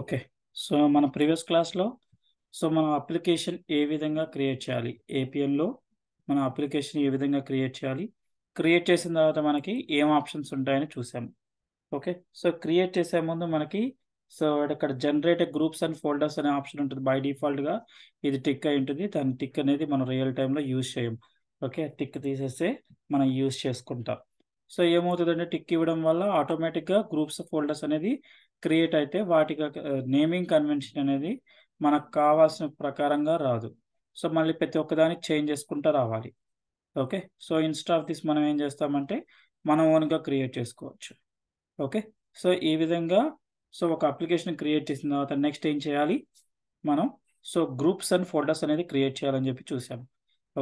Okay so మన ప్రీవియస్ క్లాస్లో సో మనం అప్లికేషన్ ఏ విధంగా క్రియేట్ చేయాలి ఏపీఎంలో మనం అప్లికేషన్ ఏ విధంగా క్రియేట్ చేయాలి క్రియేట్ చేసిన తర్వాత మనకి ఏం ఆప్షన్స్ ఉంటాయని చూసాము ఓకే సో క్రియేట్ చేసే ముందు మనకి సో ఇక్కడ జనరేట్ గ్రూప్స్ అండ్ ఫోల్డర్స్ అనే ఆప్షన్ ఉంటుంది బై డిఫాల్ట్గా ఇది టిక్ అయి ఉంటుంది దాని టిక్ అనేది మనం రియల్ టైంలో యూజ్ చేయం ఓకే టిక్ తీసేస్తే మనం యూజ్ చేసుకుంటాం సో ఏమవుతుందంటే టిక్ ఇవ్వడం వల్ల ఆటోమేటిక్గా గ్రూప్స్ ఫోల్డర్స్ అనేది క్రియేట్ అయితే వాటికి నేమింగ్ కన్వెన్షన్ అనేది మనకు కావాల్సిన ప్రకారంగా రాదు సో మళ్ళీ ప్రతి ఒక్కదానికి చేంజ్ చేసుకుంటూ రావాలి okay so instead of this మనం ఏం చేస్తామంటే మనం ఓన్గా క్రియేట్ చేసుకోవచ్చు ఓకే సో ఈ విధంగా సో ఒక అప్లికేషన్ క్రియేట్ చేసిన తర్వాత నెక్స్ట్ ఏం చేయాలి మనం సో గ్రూప్స్ అండ్ ఫోల్డర్స్ అనేది క్రియేట్ చేయాలని చెప్పి చూసాము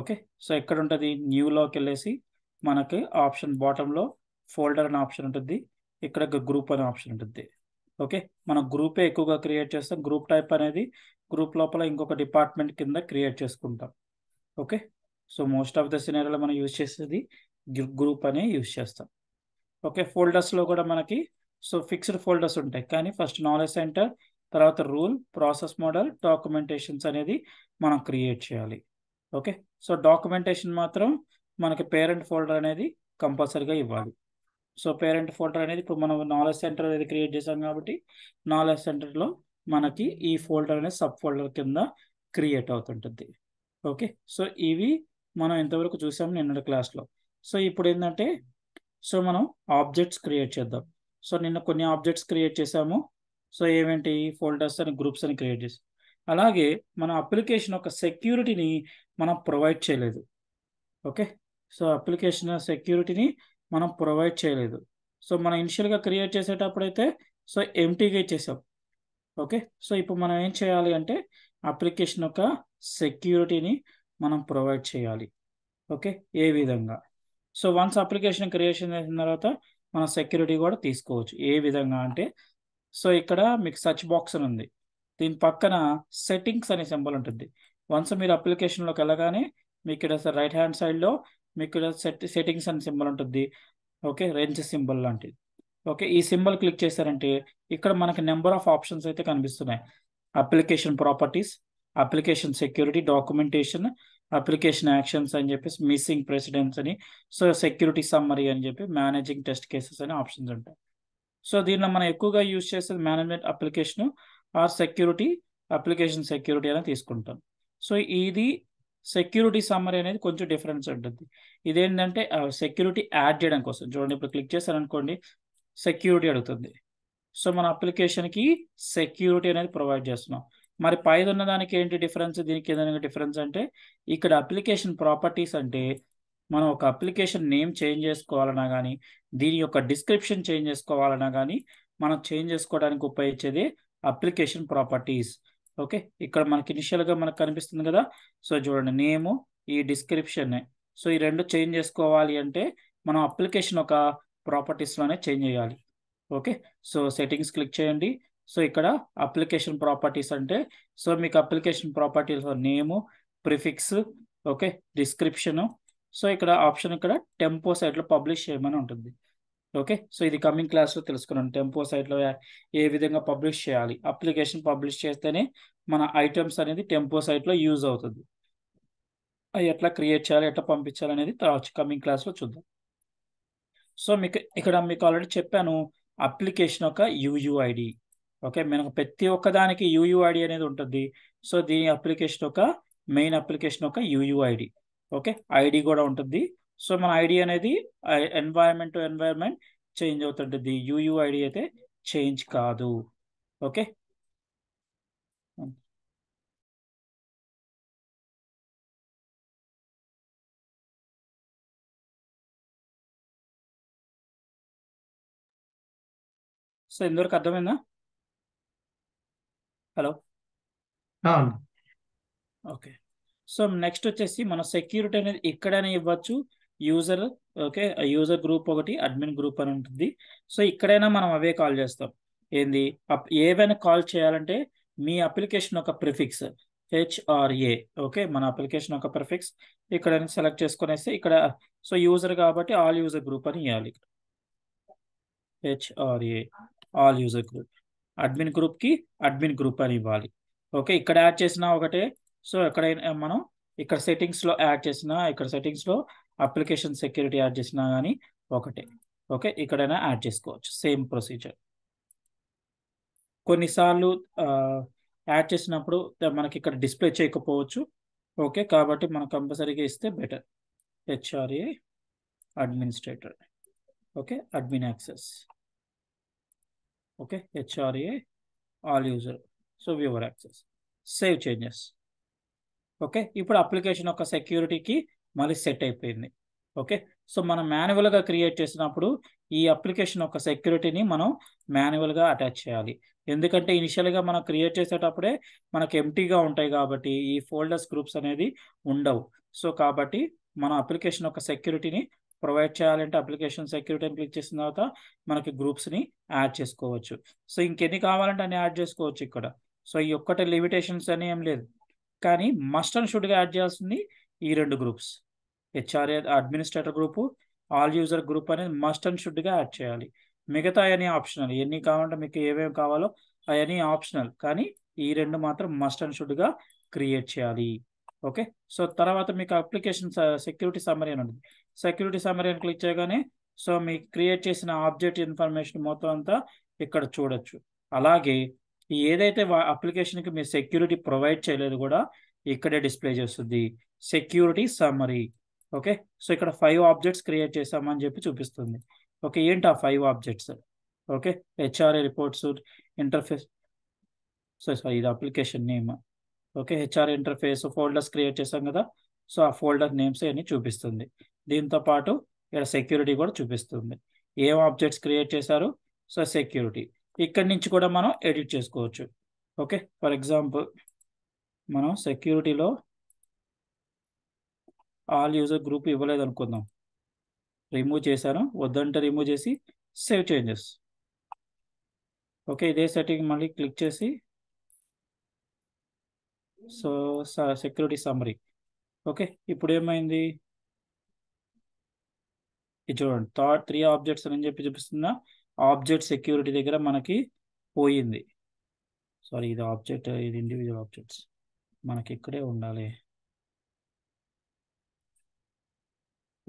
ఓకే సో ఎక్కడ ఉంటుంది న్యూలోకి వెళ్ళేసి మనకి ఆప్షన్ బాటంలో ఫోల్డర్ అనే ఆప్షన్ ఉంటుంది ఇక్కడ గ్రూప్ అనే ఆప్షన్ ఉంటుంది ఓకే మనం గ్రూపే ఎక్కువగా క్రియేట్ చేస్తాం గ్రూప్ టైప్ అనేది గ్రూప్ లోపల ఇంకొక డిపార్ట్మెంట్ కింద క్రియేట్ చేసుకుంటాం okay so most of the సినారీలో మనం యూజ్ చేసేది గ్రూప్ అనే యూజ్ చేస్తాం ఓకే ఫోల్డర్స్లో కూడా మనకి సో ఫిక్స్డ్ ఫోల్డర్స్ ఉంటాయి కానీ ఫస్ట్ నాలెడ్జ్ సెంటర్ తర్వాత రూల్ ప్రాసెస్ మోడల్ డాక్యుమెంటేషన్స్ అనేది మనం క్రియేట్ చేయాలి ఓకే సో డాక్యుమెంటేషన్ మాత్రం మనకి పేరెంట్ ఫోల్డర్ అనేది కంపల్సరీగా ఇవ్వాలి సో పేరెంట్ ఫోల్డర్ అనేది ఇప్పుడు మనం నాలెడ్జ్ సెంటర్ అనేది క్రియేట్ చేసాం కాబట్టి నాలెడ్జ్ సెంటర్లో మనకి ఈ ఫోల్డర్ అనేది సబ్ ఫోల్డర్ కింద క్రియేట్ అవుతుంటుంది ఓకే సో ఇవి మనం ఇంతవరకు చూసాం నిన్న క్లాస్లో సో ఇప్పుడు ఏంటంటే సో మనం ఆబ్జెక్ట్స్ క్రియేట్ చేద్దాం సో నిన్న కొన్ని ఆబ్జెక్ట్స్ క్రియేట్ చేసాము సో ఏమేంటి ఫోల్డర్స్ అని గ్రూప్స్ అని క్రియేట్ చేసాం అలాగే మన అప్లికేషన్ ఒక సెక్యూరిటీని మనం ప్రొవైడ్ చేయలేదు ఓకే సో అప్లికేషన్ సెక్యూరిటీని మనం ప్రొవైడ్ చేయలేదు సో మనం ఇనిషియల్గా క్రియేట్ చేసేటప్పుడైతే సో ఎంటీగా ఇచ్చేసాం ఓకే సో ఇప్పుడు మనం ఏం చేయాలి అంటే అప్లికేషన్ యొక్క సెక్యూరిటీని మనం ప్రొవైడ్ చేయాలి ఓకే ఏ విధంగా సో వన్స్ అప్లికేషన్ క్రియేషన్ చేసిన తర్వాత మన సెక్యూరిటీ కూడా తీసుకోవచ్చు ఏ విధంగా అంటే సో ఇక్కడ మీకు సర్చ్ బాక్స్ అని ఉంది దీని పక్కన సెట్టింగ్స్ అనే సింబల్ ఉంటుంది వన్స్ మీరు అప్లికేషన్లోకి వెళ్ళగానే మీకు ఇక్కడ రైట్ హ్యాండ్ సైడ్లో మీకు సెట్ సెట్టింగ్స్ అనే సింబల్ ఉంటుంది ఓకే రేంజ్ సింబల్ లాంటిది ఓకే ఈ సింబల్ క్లిక్ చేశారంటే ఇక్కడ మనకి నెంబర్ ఆఫ్ ఆప్షన్స్ అయితే కనిపిస్తున్నాయి application properties application security documentation application actions అని చెప్పేసి మిస్సింగ్ ప్రెసిడెంట్స్ అని సో సెక్యూరిటీ సమ్మరీ అని చెప్పి మేనేజింగ్ టెస్ట్ కేసెస్ అని ఆప్షన్స్ ఉంటాయి సో దీనిలో మనం ఎక్కువగా యూజ్ చేసేది management application or security application security అనేది తీసుకుంటాం సో ఇది సెక్యూరిటీ సమ్మరీ అనేది కొంచెం డిఫరెన్స్ ఉంటుంది ఇదేంటంటే సెక్యూరిటీ యాడ్ చేయడం కోసం చూడండి ఇప్పుడు క్లిక్ చేశారనుకోండి సెక్యూరిటీ అడుగుతుంది సో మన అప్లికేషన్కి సెక్యూరిటీ అనేది ప్రొవైడ్ చేస్తున్నాం మరి పైది ఉన్న దానికి ఏంటి డిఫరెన్స్ దీనికి ఏదైనా డిఫరెన్స్ అంటే ఇక్కడ అప్లికేషన్ ప్రాపర్టీస్ అంటే మనం ఒక అప్లికేషన్ నేమ్ చేంజ్ చేసుకోవాలన్నా కానీ దీని యొక్క డిస్క్రిప్షన్ చేంజ్ చేసుకోవాలన్నా కానీ మనం చేంజ్ చేసుకోవడానికి ఉపయోగించేది అప్లికేషన్ ప్రాపర్టీస్ ఓకే ఇక్కడ మనకి ఇనిషియల్గా మనకు కనిపిస్తుంది కదా సో చూడండి నేము ఈ డిస్క్రిప్షన్ సో ఈ రెండు చేంజ్ చేసుకోవాలి అంటే మనం అప్లికేషన్ ఒక ప్రాపర్టీస్లోనే చేంజ్ చేయాలి ఓకే సో సెట్టింగ్స్ క్లిక్ చేయండి సో ఇక్కడ అప్లికేషన్ ప్రాపర్టీస్ అంటే సో మీకు application properties name prefix okay description so ఇక్కడ ఆప్షన్ ఇక్కడ టెంపో సైట్లో పబ్లిష్ చేయమని ఉంటుంది ఓకే సో ఇది కమింగ్ క్లాస్లో తెలుసుకున్నాను టెంపో సైట్లో ఏ విధంగా పబ్లిష్ చేయాలి అప్లికేషన్ పబ్లిష్ చేస్తేనే మన ఐటమ్స్ అనేది టెంపో సైట్లో యూజ్ అవుతుంది అవి ఎట్లా క్రియేట్ చేయాలి ఎట్లా పంపించాలి అనేది కమింగ్ క్లాస్లో చూద్దాం సో మీకు ఇక్కడ మీకు ఆల్రెడీ చెప్పాను అప్లికేషన్ ఒక యూయుఐడి ఓకే మనకు ప్రతి ఒక్కదానికి యూయుఐడి అనేది ఉంటుంది సో దీని అప్లికేషన్ ఒక మెయిన్ అప్లికేషన్ ఒక యూయుఐడి ఓకే ఐడి కూడా ఉంటుంది సో మన ఐడి అనేది ఎన్వైరన్మెంట్ టు ఎన్వైరన్మెంట్ చేంజ్ అవుతుంటుంది యూయూ అయితే చేంజ్ కాదు ఓకే సో ఇందువరకు అర్థమైందా హలో ఓకే సో నెక్స్ట్ వచ్చేసి మన సెక్యూరిటీ అనేది ఎక్కడైనా ఇవ్వచ్చు యూజర్ ఓకే యూజర్ గ్రూప్ ఒకటి అడ్మిన్ గ్రూప్ అని ఉంటుంది సో ఇక్కడైనా మనం అవే కాల్ చేస్తాం ఏంది ఏవైనా కాల్ చేయాలంటే మీ అప్లికేషన్ ఒక ప్రిఫిక్స్ హెచ్ఆర్ఏ ఓకే మన అప్లికేషన్ ఒక ప్రిఫిక్స్ ఇక్కడ సెలెక్ట్ చేసుకునేస్తే ఇక్కడ సో యూజర్ కాబట్టి ఆల్ యూజర్ గ్రూప్ అని ఇవ్వాలి H R A all user group admin గ్రూప్కి అడ్మిన్ గ్రూప్ అని ఇవ్వాలి ఓకే ఇక్కడ యాడ్ చేసిన ఒకటే సో ఎక్కడైనా మనం ఇక్కడ సెట్టింగ్స్లో యాడ్ చేసిన ఇక్కడ సెట్టింగ్స్లో అప్లికేషన్ సెక్యూరిటీ యాడ్ చేసినా కానీ ఒకటే ఓకే ఇక్కడైనా యాడ్ చేసుకోవచ్చు సేమ్ ప్రొసీజర్ కొన్నిసార్లు యాడ్ చేసినప్పుడు మనకి ఇక్కడ డిస్ప్లే చేయకపోవచ్చు ఓకే కాబట్టి మనం కంపల్సరీగా ఇస్తే better HRA administrator okay admin access okay HRA all user so viewer access save changes okay ఇప్పుడు అప్లికేషన్ యొక్క సెక్యూరిటీకి మళ్ళీ సెట్ అయిపోయింది ఓకే సో మనం మాన్యువల్గా క్రియేట్ చేసినప్పుడు ఈ అప్లికేషన్ యొక్క సెక్యూరిటీని మనం మాన్యువల్గా అటాచ్ చేయాలి ఎందుకంటే ఇనిషియల్గా మనం క్రియేట్ చేసేటప్పుడే మనకు ఎంటీగా ఉంటాయి కాబట్టి ఈ ఫోల్డర్స్ గ్రూప్స్ అనేది ఉండవు సో కాబట్టి మన అప్లికేషన్ యొక్క సెక్యూరిటీని ప్రొవైడ్ చేయాలంటే అప్లికేషన్ సెక్యూరిటీని క్లిక్ చేసిన తర్వాత మనకి గ్రూప్స్ని యాడ్ చేసుకోవచ్చు సో ఇంకెన్ని కావాలంటే అన్ని యాడ్ చేసుకోవచ్చు ఇక్కడ సో ఈ ఒక్కటే లిమిటేషన్స్ అని ఏం లేదు కానీ మస్ట్ అండ్ షుడ్గా యాడ్ చేయాల్సింది ఈ రెండు groups HRA administrator group all user group అనేది మస్ట్ అండ్ షుడ్గా యాడ్ చేయాలి మిగతా అవన్నీ ఆప్షనల్ ఎన్ని కావాలంటే మీకు ఏమేమి కావాలో అవన్నీ ఆప్షనల్ కానీ ఈ రెండు మాత్రం మస్ట్ అండ్ షుడ్గా క్రియేట్ చేయాలి ఓకే సో తర్వాత మీకు అప్లికేషన్ సెక్యూరిటీ సమ్మరీ అని ఉంటుంది సెక్యూరిటీ సమ్మరీ అని క్లిక్ చేయగానే సో మీకు క్రియేట్ చేసిన ఆబ్జెక్ట్ ఇన్ఫర్మేషన్ మొత్తం అంతా ఇక్కడ చూడొచ్చు అలాగే ఏదైతే అప్లికేషన్కి మీరు సెక్యూరిటీ ప్రొవైడ్ చేయలేదు కూడా ఇక్కడే డిస్ప్లే చేస్తుంది సెక్యూరిటీ సమ్మరీ ఓకే సో ఇక్కడ ఫైవ్ ఆబ్జెక్ట్స్ క్రియేట్ చేసామని చెప్పి చూపిస్తుంది ఓకే ఏంటి ఆ five objects okay HRA reports interface so sorry ఇది application name okay HR interface folders create చేసాం కదా సో ఆ ఫోల్డర్ నేమ్స్ అన్ని చూపిస్తుంది దీంతో పాటు ఇక్కడ సెక్యూరిటీ కూడా చూపిస్తుంది ఏం ఆబ్జెక్ట్స్ క్రియేట్ చేశారు సో సెక్యూరిటీ ఇక్కడి నుంచి కూడా మనం ఎడిట్ చేసుకోవచ్చు ఓకే ఫర్ ఎగ్జాంపుల్ మనం సెక్యూరిటీలో ఆల్ యూజర్ గ్రూప్ ఇవ్వలేదు అనుకుందాం రిమూవ్ చేశాను వద్దంటే రిమూవ్ చేసి సేవ్ చేంజెస్ ఓకే ఇదే సెట్టింగ్ మళ్ళీ క్లిక్ చేసి సో సెక్యూరిటీ సమ్మరీ ఓకే ఇప్పుడు ఏమైంది ఇది చూడండి థర్డ్ త్రీ ఆబ్జెక్ట్స్ అని చెప్పి చూపిస్తున్న ఆబ్జెక్ట్ సెక్యూరిటీ దగ్గర మనకి పోయింది సారీ ఇది ఆబ్జెక్ట్ ఇది ఇండివిజువల్ ఆబ్జెక్ట్స్ మనకి ఇక్కడే ఉండాలి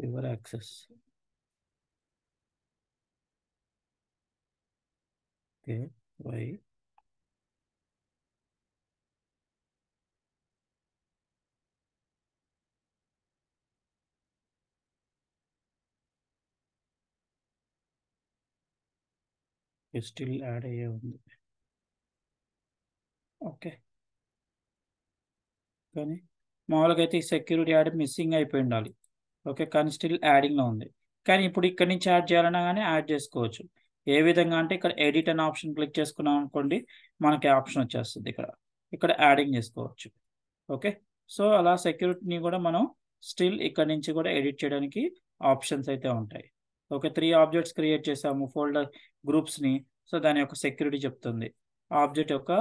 River access. Okay, why? Still add అయ్యే ఉంది ఓకే కానీ మామూలుగా అయితే ఈ సెక్యూరిటీ యాడ్ మిస్సింగ్ అయిపోయి ఉండాలి ఓకే కానీ స్టిల్ యాడింగ్లో ఉంది కానీ ఇప్పుడు ఇక్కడ నుంచి యాడ్ చేయాలన్నా కానీ యాడ్ చేసుకోవచ్చు ఏ విధంగా అంటే ఇక్కడ ఎడిట్ అనే ఆప్షన్ క్లిక్ చేసుకున్నాం అనుకోండి మనకి ఆప్షన్ వచ్చేస్తుంది ఇక్కడ ఇక్కడ యాడింగ్ చేసుకోవచ్చు ఓకే సో అలా సెక్యూరిటీని కూడా మనం స్టిల్ ఇక్కడ నుంచి కూడా ఎడిట్ చేయడానికి ఆప్షన్స్ అయితే ఉంటాయి ఓకే త్రీ ఆబ్జెక్ట్స్ క్రియేట్ చేసాము ఫోల్డర్ గ్రూప్స్ని సో దాని యొక్క సెక్యూరిటీ చెప్తుంది ఆబ్జెక్ట్ యొక్క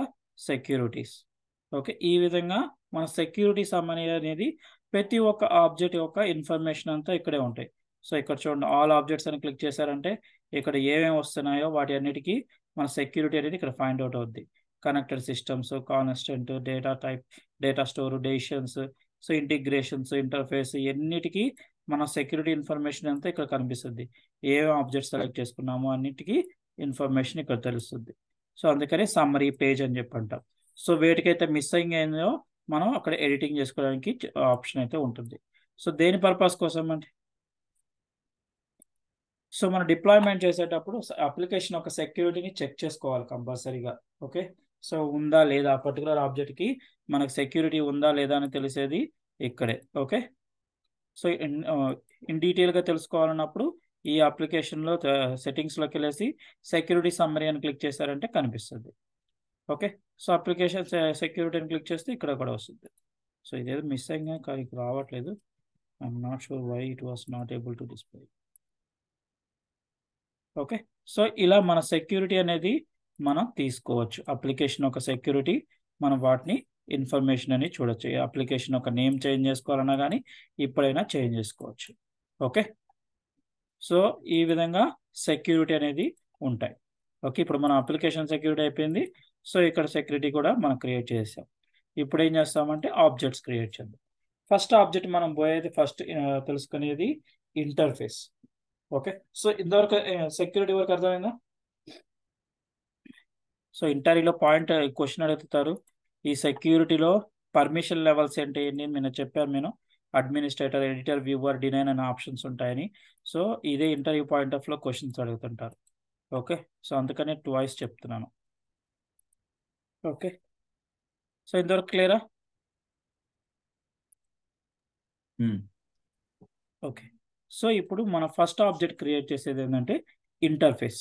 సెక్యూరిటీస్ ఓకే ఈ విధంగా మన సెక్యూరిటీస్ అనేది ప్రతి ఒక్క ఆబ్జెక్ట్ యొక్క ఇన్ఫర్మేషన్ అంతా ఇక్కడే ఉంటాయి సో ఇక్కడ చూడండి ఆల్ ఆబ్జెక్ట్స్ అని క్లిక్ చేశారంటే ఇక్కడ ఏమేమి వస్తున్నాయో వాటి అన్నిటికీ మన సెక్యూరిటీ అనేది ఇక్కడ ఫైండ్ అవుట్ అవుద్ది connected systems constant data type data store డేషన్స్ సో ఇంటిగ్రేషన్స్ ఇంటర్ఫేస్ ఎన్నిటికీ మన సెక్యూరిటీ ఇన్ఫర్మేషన్ అంతా ఇక్కడ కనిపిస్తుంది ఏమేమి ఆబ్జెక్ట్స్ సెలెక్ట్ చేసుకున్నామో అన్నిటికీ ఇన్ఫర్మేషన్ ఇక్కడ తెలుస్తుంది సో అందుకని సమ్మరీ పేజ్ అని చెప్పి అంటాం సో వేటికైతే మిస్సింగ్ అయిందో మనం అక్కడ ఎడిటింగ్ చేసుకోవడానికి ఆప్షన్ అయితే ఉంటుంది సో దేని పర్పస్ కోసం అండి సో మనం డిప్లాయ్మెంట్ చేసేటప్పుడు అప్లికేషన్ ఒక సెక్యూరిటీని చెక్ చేసుకోవాలి కంపల్సరీగా ఓకే సో ఉందా లేదా పర్టికులర్ ఆబ్జెక్ట్కి మనకు సెక్యూరిటీ ఉందా లేదా అని తెలిసేది ఇక్కడే ఓకే సో ఇన్ డీటెయిల్గా తెలుసుకోవాలన్నప్పుడు ఈ అప్లికేషన్లో సెట్టింగ్స్లోకి వెళ్ళేసి సెక్యూరిటీ సమ్మరీ అని క్లిక్ చేశారంటే కనిపిస్తుంది ఓకే సో అప్లికేషన్ సెక్యూరిటీ అని క్లిక్ చేస్తే ఇక్కడ కూడా వస్తుంది సో ఇదేదో మిస్ అయ్యా కానీ ఇక్కడ రావట్లేదు I'm not sure why it was not able to display okay so ఇలా మన సెక్యూరిటీ అనేది మనం తీసుకోవచ్చు అప్లికేషన్ ఒక సెక్యూరిటీ మనం వాటిని ఇన్ఫర్మేషన్ అని చూడొచ్చు అప్లికేషన్ ఒక నేమ్ చేంజ్ చేసుకోవాలన్నా కానీ ఇప్పుడైనా చేంజ్ చేసుకోవచ్చు ఓకే సో ఈ విధంగా సెక్యూరిటీ అనేది ఉంటాయి ఓకే ఇప్పుడు మన అప్లికేషన్ సెక్యూరిటీ అయిపోయింది సో ఇక్కడ సెక్యూరిటీ కూడా మనం క్రియేట్ చేసాం ఇప్పుడు ఏం చేస్తామంటే ఆబ్జెక్ట్స్ క్రియేట్ చేద్దాం ఫస్ట్ ఆబ్జెక్ట్ మనం పోయేది ఫస్ట్ తెలుసుకునేది ఇంటర్ఫేస్ ఓకే సో ఇంతవరకు సెక్యూరిటీ వరకు అర్థమైందా సో ఇంటర్వ్యూలో పాయింట్ క్వశ్చన్ అడుగుతారు ఈ సెక్యూరిటీలో పర్మిషన్ లెవెల్స్ ఏంటి నేను చెప్పాను నేను అడ్మినిస్ట్రేటర్ ఎడిటర్ వ్యూవర్ డినైన్ అనే ఆప్షన్స్ ఉంటాయని సో ఇదే ఇంటర్వ్యూ పాయింట్ ఆఫ్లో క్వశ్చన్స్ అడుగుతుంటారు ఓకే సో అందుకని ట్వాయిస్ చెప్తున్నాను ఓకే సో ఇంతవరకు క్లియరా ఓకే సో ఇప్పుడు మన ఫస్ట్ ఆబ్జెక్ట్ క్రియేట్ చేసేది ఏంటంటే ఇంటర్ఫేస్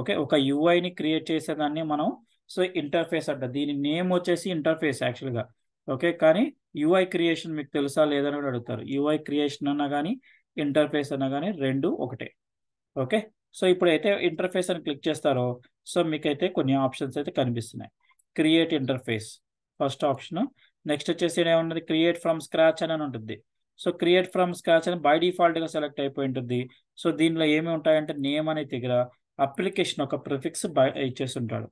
ఓకే ఒక యుఐని క్రియేట్ చేసేదాన్ని మనం సో ఇంటర్ఫేస్ అంట దీని నేమ్ వచ్చేసి ఇంటర్ఫేస్ యాక్చువల్గా ఓకే కానీ యుఐ క్రియేషన్ మీకు తెలుసా లేదని కూడా అడుగుతారు యుఐ క్రియేషన్ అన్నా కానీ ఇంటర్ఫేస్ అన్నా కానీ రెండు ఒకటే ఓకే సో ఇప్పుడు అయితే ఇంటర్ఫేస్ అని క్లిక్ చేస్తారో సో మీకైతే కొన్ని ఆప్షన్స్ అయితే కనిపిస్తున్నాయి create interface first option next వచ్చేసి ఏముంటుంది క్రియేట్ ఫ్రమ్ స్క్రాచ్ అని ఉంటుంది సో క్రియేట్ ఫ్రమ్ స్క్రాచ్ అని బై డిఫాల్ట్గా సెలెక్ట్ అయిపోయి ఉంటుంది సో దీనిలో ఏమి ఉంటాయంటే నేమ్ అనే దగ్గర అప్లికేషన్ ఒక ప్రిఫిక్స్ బై ఇచ్చేసి ఉంటాడు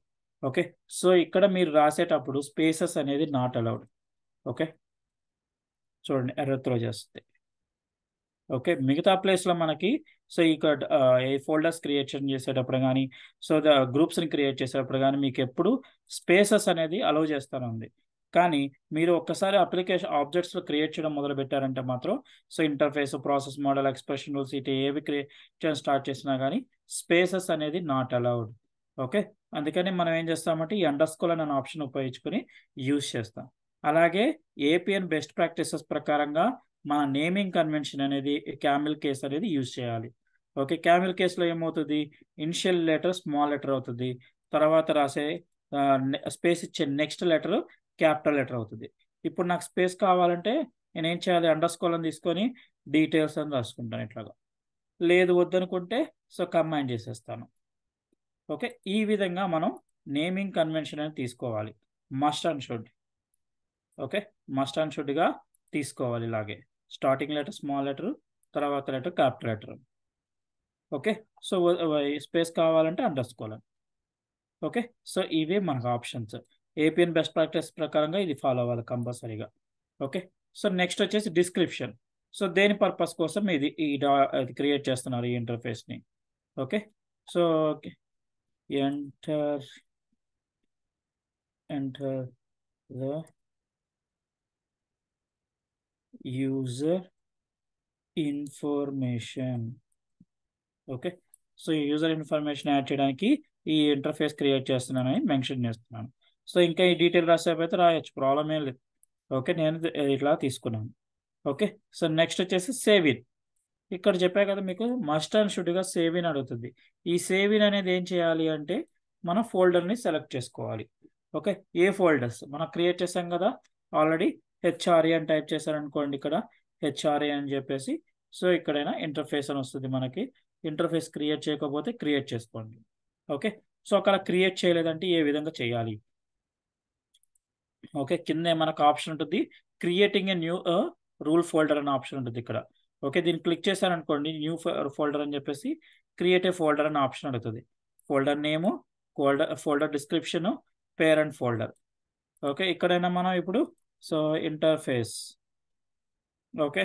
ఓకే సో ఇక్కడ మీరు రాసేటప్పుడు స్పేసెస్ అనేది నాట్ అలౌడ్ ఓకే చూడండి ఎర్ర త్రో చేస్తుంది ఓకే మిగతా ప్లేస్లో మనకి సో ఇక్కడ ఏ ఫోల్డర్స్ క్రియేషన్ చేసేటప్పుడు కానీ సో ద గ్రూప్స్ని క్రియేట్ చేసేటప్పుడు కానీ మీకు ఎప్పుడు స్పేసెస్ అనేది అలౌ చేస్తానుంది కానీ మీరు ఒక్కసారి అప్లికేషన్ ఆబ్జెక్ట్స్లో క్రియేట్ చేయడం మొదలు పెట్టారంటే మాత్రం so interface process model expression rules ఇటు ఏవి క్రియేట్ స్టార్ట్ చేసినా కానీ స్పేసెస్ అనేది నాట్ అలౌడ్ ఓకే అందుకని మనం ఏం చేస్తామంటే ఈ అండర్స్కోల్ అనే ఆప్షన్ ఉపయోగించుకుని యూజ్ చేస్తాం అలాగే ఏపీఎన్ బెస్ట్ ప్రాక్టీసెస్ ప్రకారంగా మన నేమింగ్ కన్వెన్షన్ అనేది క్యామిల్ కేస్ అనేది యూజ్ చేయాలి ఓకే క్యామిల్ కేసులో ఏమవుతుంది ఇనిషియల్ లెటర్ స్మాల్ లెటర్ అవుతుంది తర్వాత రాసే స్పేస్ ఇచ్చే నెక్స్ట్ లెటర్ క్యాపిటల్ లెటర్ అవుతుంది ఇప్పుడు నాకు స్పేస్ కావాలంటే నేను ఏం చేయాలి అండర్ స్కోల్ అని తీసుకొని డీటెయిల్స్ అని రాసుకుంటాను ఇట్లాగా లేదు వద్దనుకుంటే సో కంబైన్ చేసేస్తాను ఓకే ఈ విధంగా మనం నేమింగ్ కన్వెన్షన్ అని తీసుకోవాలి must and should okay must and షుడ్గా తీసుకోవాలి ఇలాగే స్టార్టింగ్ లెటర్ స్మాల్ లెటర్ తర్వాత letter capital letter okay so space కావాలంటే అండర్స్కోవాలని ఓకే సో ఇవే మనకు ఆప్షన్స్ ఏపీఎన్ బెస్ట్ ప్రాక్టీస్ ప్రకారంగా ఇది ఫాలో అవ్వాలి కంపల్సరీగా ఓకే సో నెక్స్ట్ వచ్చేసి డిస్క్రిప్షన్ సో దేని పర్పస్ కోసం ఇది ఈ క్రియేట్ చేస్తున్నారు ఈ ఇంటర్ఫేస్ని okay so okay enter enter the user information okay so ఈ యూజర్ ఇన్ఫర్మేషన్ యాడ్ చేయడానికి ఈ ఇంటర్ఫేస్ క్రియేట్ చేస్తున్నాను అని మెన్షన్ చేస్తున్నాను సో ఇంకా ఈ డీటెయిల్ రాసేపు అయితే రాయొచ్చు ప్రాబ్లం ఏం లేదు ఓకే నేను ఇట్లా తీసుకున్నాను ఓకే సో నెక్స్ట్ వచ్చేసి సేవ్ ఇన్ ఇక్కడ చెప్పా కదా మీకు మస్ట్ అండ్ షుడ్గా సేవ్ ఇన్ అడుగుతుంది ఈ సేవ్ ఇన్ అనేది ఏం చేయాలి అంటే మన ఫోల్డర్ని సెలెక్ట్ చేసుకోవాలి ఓకే ఏ ఫోల్డర్స్ మనం క్రియేట్ చేసాం కదా ఆల్రెడీ హెచ్ఆర్ఏ అని టైప్ చేశారనుకోండి ఇక్కడ హెచ్ఆర్ఏ అని చెప్పేసి సో ఇక్కడైనా ఇంటర్ఫేస్ అని వస్తుంది మనకి ఇంటర్ఫేస్ క్రియేట్ చేయకపోతే క్రియేట్ చేసుకోండి ఓకే సో అక్కడ క్రియేట్ చేయలేదంటే ఏ విధంగా చేయాలి ఓకే కింద మనకు ఆప్షన్ ఉంటుంది creating a new rule folder అనే ఆప్షన్ ఉంటుంది ఇక్కడ ఓకే దీన్ని క్లిక్ చేశారనుకోండి న్యూ ఫోల్డర్ అని చెప్పేసి క్రియేట్ ఏ ఫోల్డర్ అనే ఆప్షన్ అడుగుతుంది folder name folder folder description parent folder okay ఇక్కడైనా మనం ఇప్పుడు సో ఇంటర్ఫేస్ ఓకే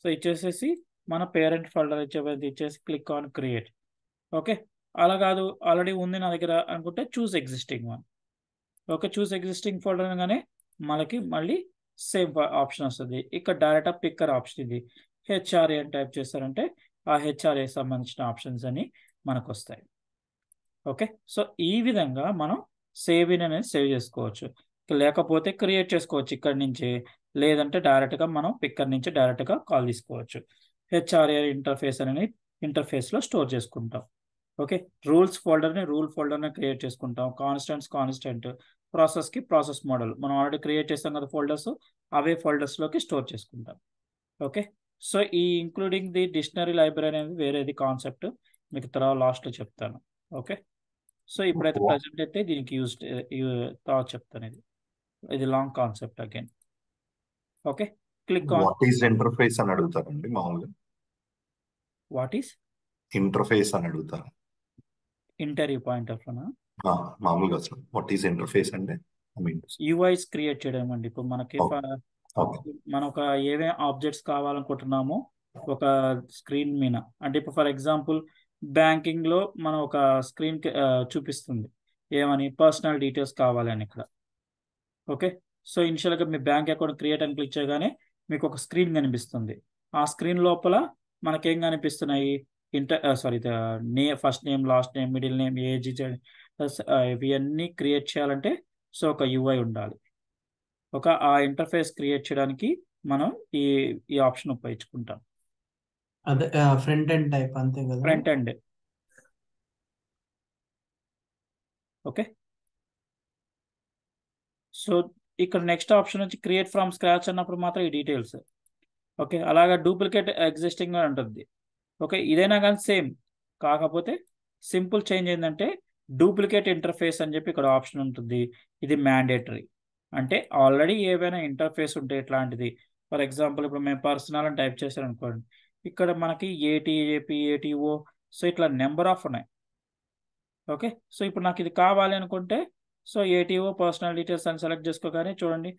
సో ఇచ్చేసేసి మన పేరెంట్ ఫోల్డర్ ఇచ్చేది ఇచ్చేసి క్లిక్ ఆన్ క్రియేట్ ఓకే అలా కాదు ఆల్రెడీ ఉంది నా దగ్గర అనుకుంటే choose existing one okay choose existing folder అనగానే మనకి మళ్ళీ సేమ్ ఆప్షన్ వస్తుంది ఇక్కడ డైరెక్ట్ పిక్కర్ ఆప్షన్ ఇది హెచ్ఆర్ఏ అని టైప్ చేస్తారంటే ఆ హెచ్ఆర్ఏ సంబంధించిన ఆప్షన్స్ అని మనకు వస్తాయి ఓకే సో ఈ విధంగా మనం సేవ్ ఇన్ అనేది సేవ్ చేసుకోవచ్చు లేకపోతే క్రియేట్ చేసుకోవచ్చు ఇక్కడ నుంచి లేదంటే డైరెక్ట్గా మనం పిక్కర్ నుంచి డైరెక్ట్గా కాల్ తీసుకోవచ్చు హెచ్ఆర్ఏ ఇంటర్ఫేస్ ఇంటర్ఫేస్ ఇంటర్ఫేస్లో స్టోర్ చేసుకుంటాం ఓకే రూల్స్ ఫోల్డర్ని రూల్ ఫోల్డర్ని క్రియేట్ చేసుకుంటాం కాన్స్టెంట్స్ కాన్స్టెంట్ ప్రాసెస్కి ప్రాసెస్ మోడల్ మనం ఆల్రెడీ క్రియేట్ చేస్తాం కదా ఫోల్డర్స్ అవే ఫోల్డర్స్లోకి స్టోర్ చేసుకుంటాం ఓకే సో ఈ ఇంక్లూడింగ్ ది డిక్షనరీ లైబ్రరీ అనేది వేరేది కాన్సెప్ట్ మీకు తర్వాత లాస్ట్లో చెప్తాను ఓకే సో ఇప్పుడైతే ప్రజెంట్ అయితే దీనికి యూజ్ తర్వాత చెప్తాను ఇది ఇది long concept again okay click on interface అని అడుగుతారండి మామూలుగా వాట్ ఈస్ ఇంటర్ఫేస్ అని అడుగుతారు ఇంటర్వ్యూ పాయింట్ ఆఫ్ మామూలుగా అసలు వాట్ ఈస్ ఇంటర్ఫేస్ అంటే యూఐస్ క్రియేట్ చేయడం అండి ఇప్పుడు మనకి మన ఒక ఏమేమి ఆబ్జెక్ట్స్ కావాలనుకుంటున్నామో ఒక స్క్రీన్ మీద అంటే ఇప్పుడు ఫర్ ఎగ్జాంపుల్ బ్యాంకింగ్ లో మనం ఒక స్క్రీన్ చూపిస్తుంది ఏమని పర్సనల్ డీటెయిల్స్ కావాలని ఇక్కడ ఓకే సో ఇనిషియల్గా మీ బ్యాంక్ అకౌంట్ క్రియేట్ అని క్లిక్ చేయగానే మీకు ఒక స్క్రీన్ కనిపిస్తుంది ఆ స్క్రీన్ లోపల మనకేం కనిపిస్తున్నాయి ఇంటర్ సారీ నే first name last name middle name age ఇవన్నీ క్రియేట్ చేయాలంటే సో ఒక యూఐ ఉండాలి ఒక ఆ ఇంటర్ఫేస్ క్రియేట్ చేయడానికి మనం ఈ ఈ ఆప్షన్ ఉపయోగించుకుంటాం అదే ఫ్రంట్ ఎండ్ టైప్ అంతే కదా ఫ్రంట్ ఎండ్ ఓకే సో ఇక్కడ నెక్స్ట్ ఆప్షన్ వచ్చి క్రియేట్ ఫ్రమ్ స్క్రాచ్ అన్నప్పుడు మాత్రం ఈ డీటెయిల్స్ ఓకే అలాగా డూప్లికేట్ ఎగ్జిస్టింగ్ అని ఉంటుంది ఓకే ఇదైనా కానీ సేమ్ కాకపోతే సింపుల్ చేంజ్ ఏంటంటే డూప్లికేట్ ఇంటర్ఫేస్ అని చెప్పి ఇక్కడ ఆప్షన్ ఉంటుంది ఇది మ్యాండేటరీ అంటే ఆల్రెడీ ఏవైనా ఇంటర్ఫేస్ ఉంటే ఇట్లాంటిది ఫర్ ఎగ్జాంపుల్ ఇప్పుడు మేము పర్సనల్ అని టైప్ చేశారు అనుకోండి ఇక్కడ మనకి ఏటీ ఏపీ ఏటీఓ సో ఇట్లా నెంబర్ ఆఫ్ ఉన్నాయి ఓకే సో ఇప్పుడు నాకు ఇది కావాలి అనుకుంటే సో ఏటీఓ పర్సనల్ డీటెయిల్స్ అని సెలెక్ట్ చేసుకోగానే చూడండి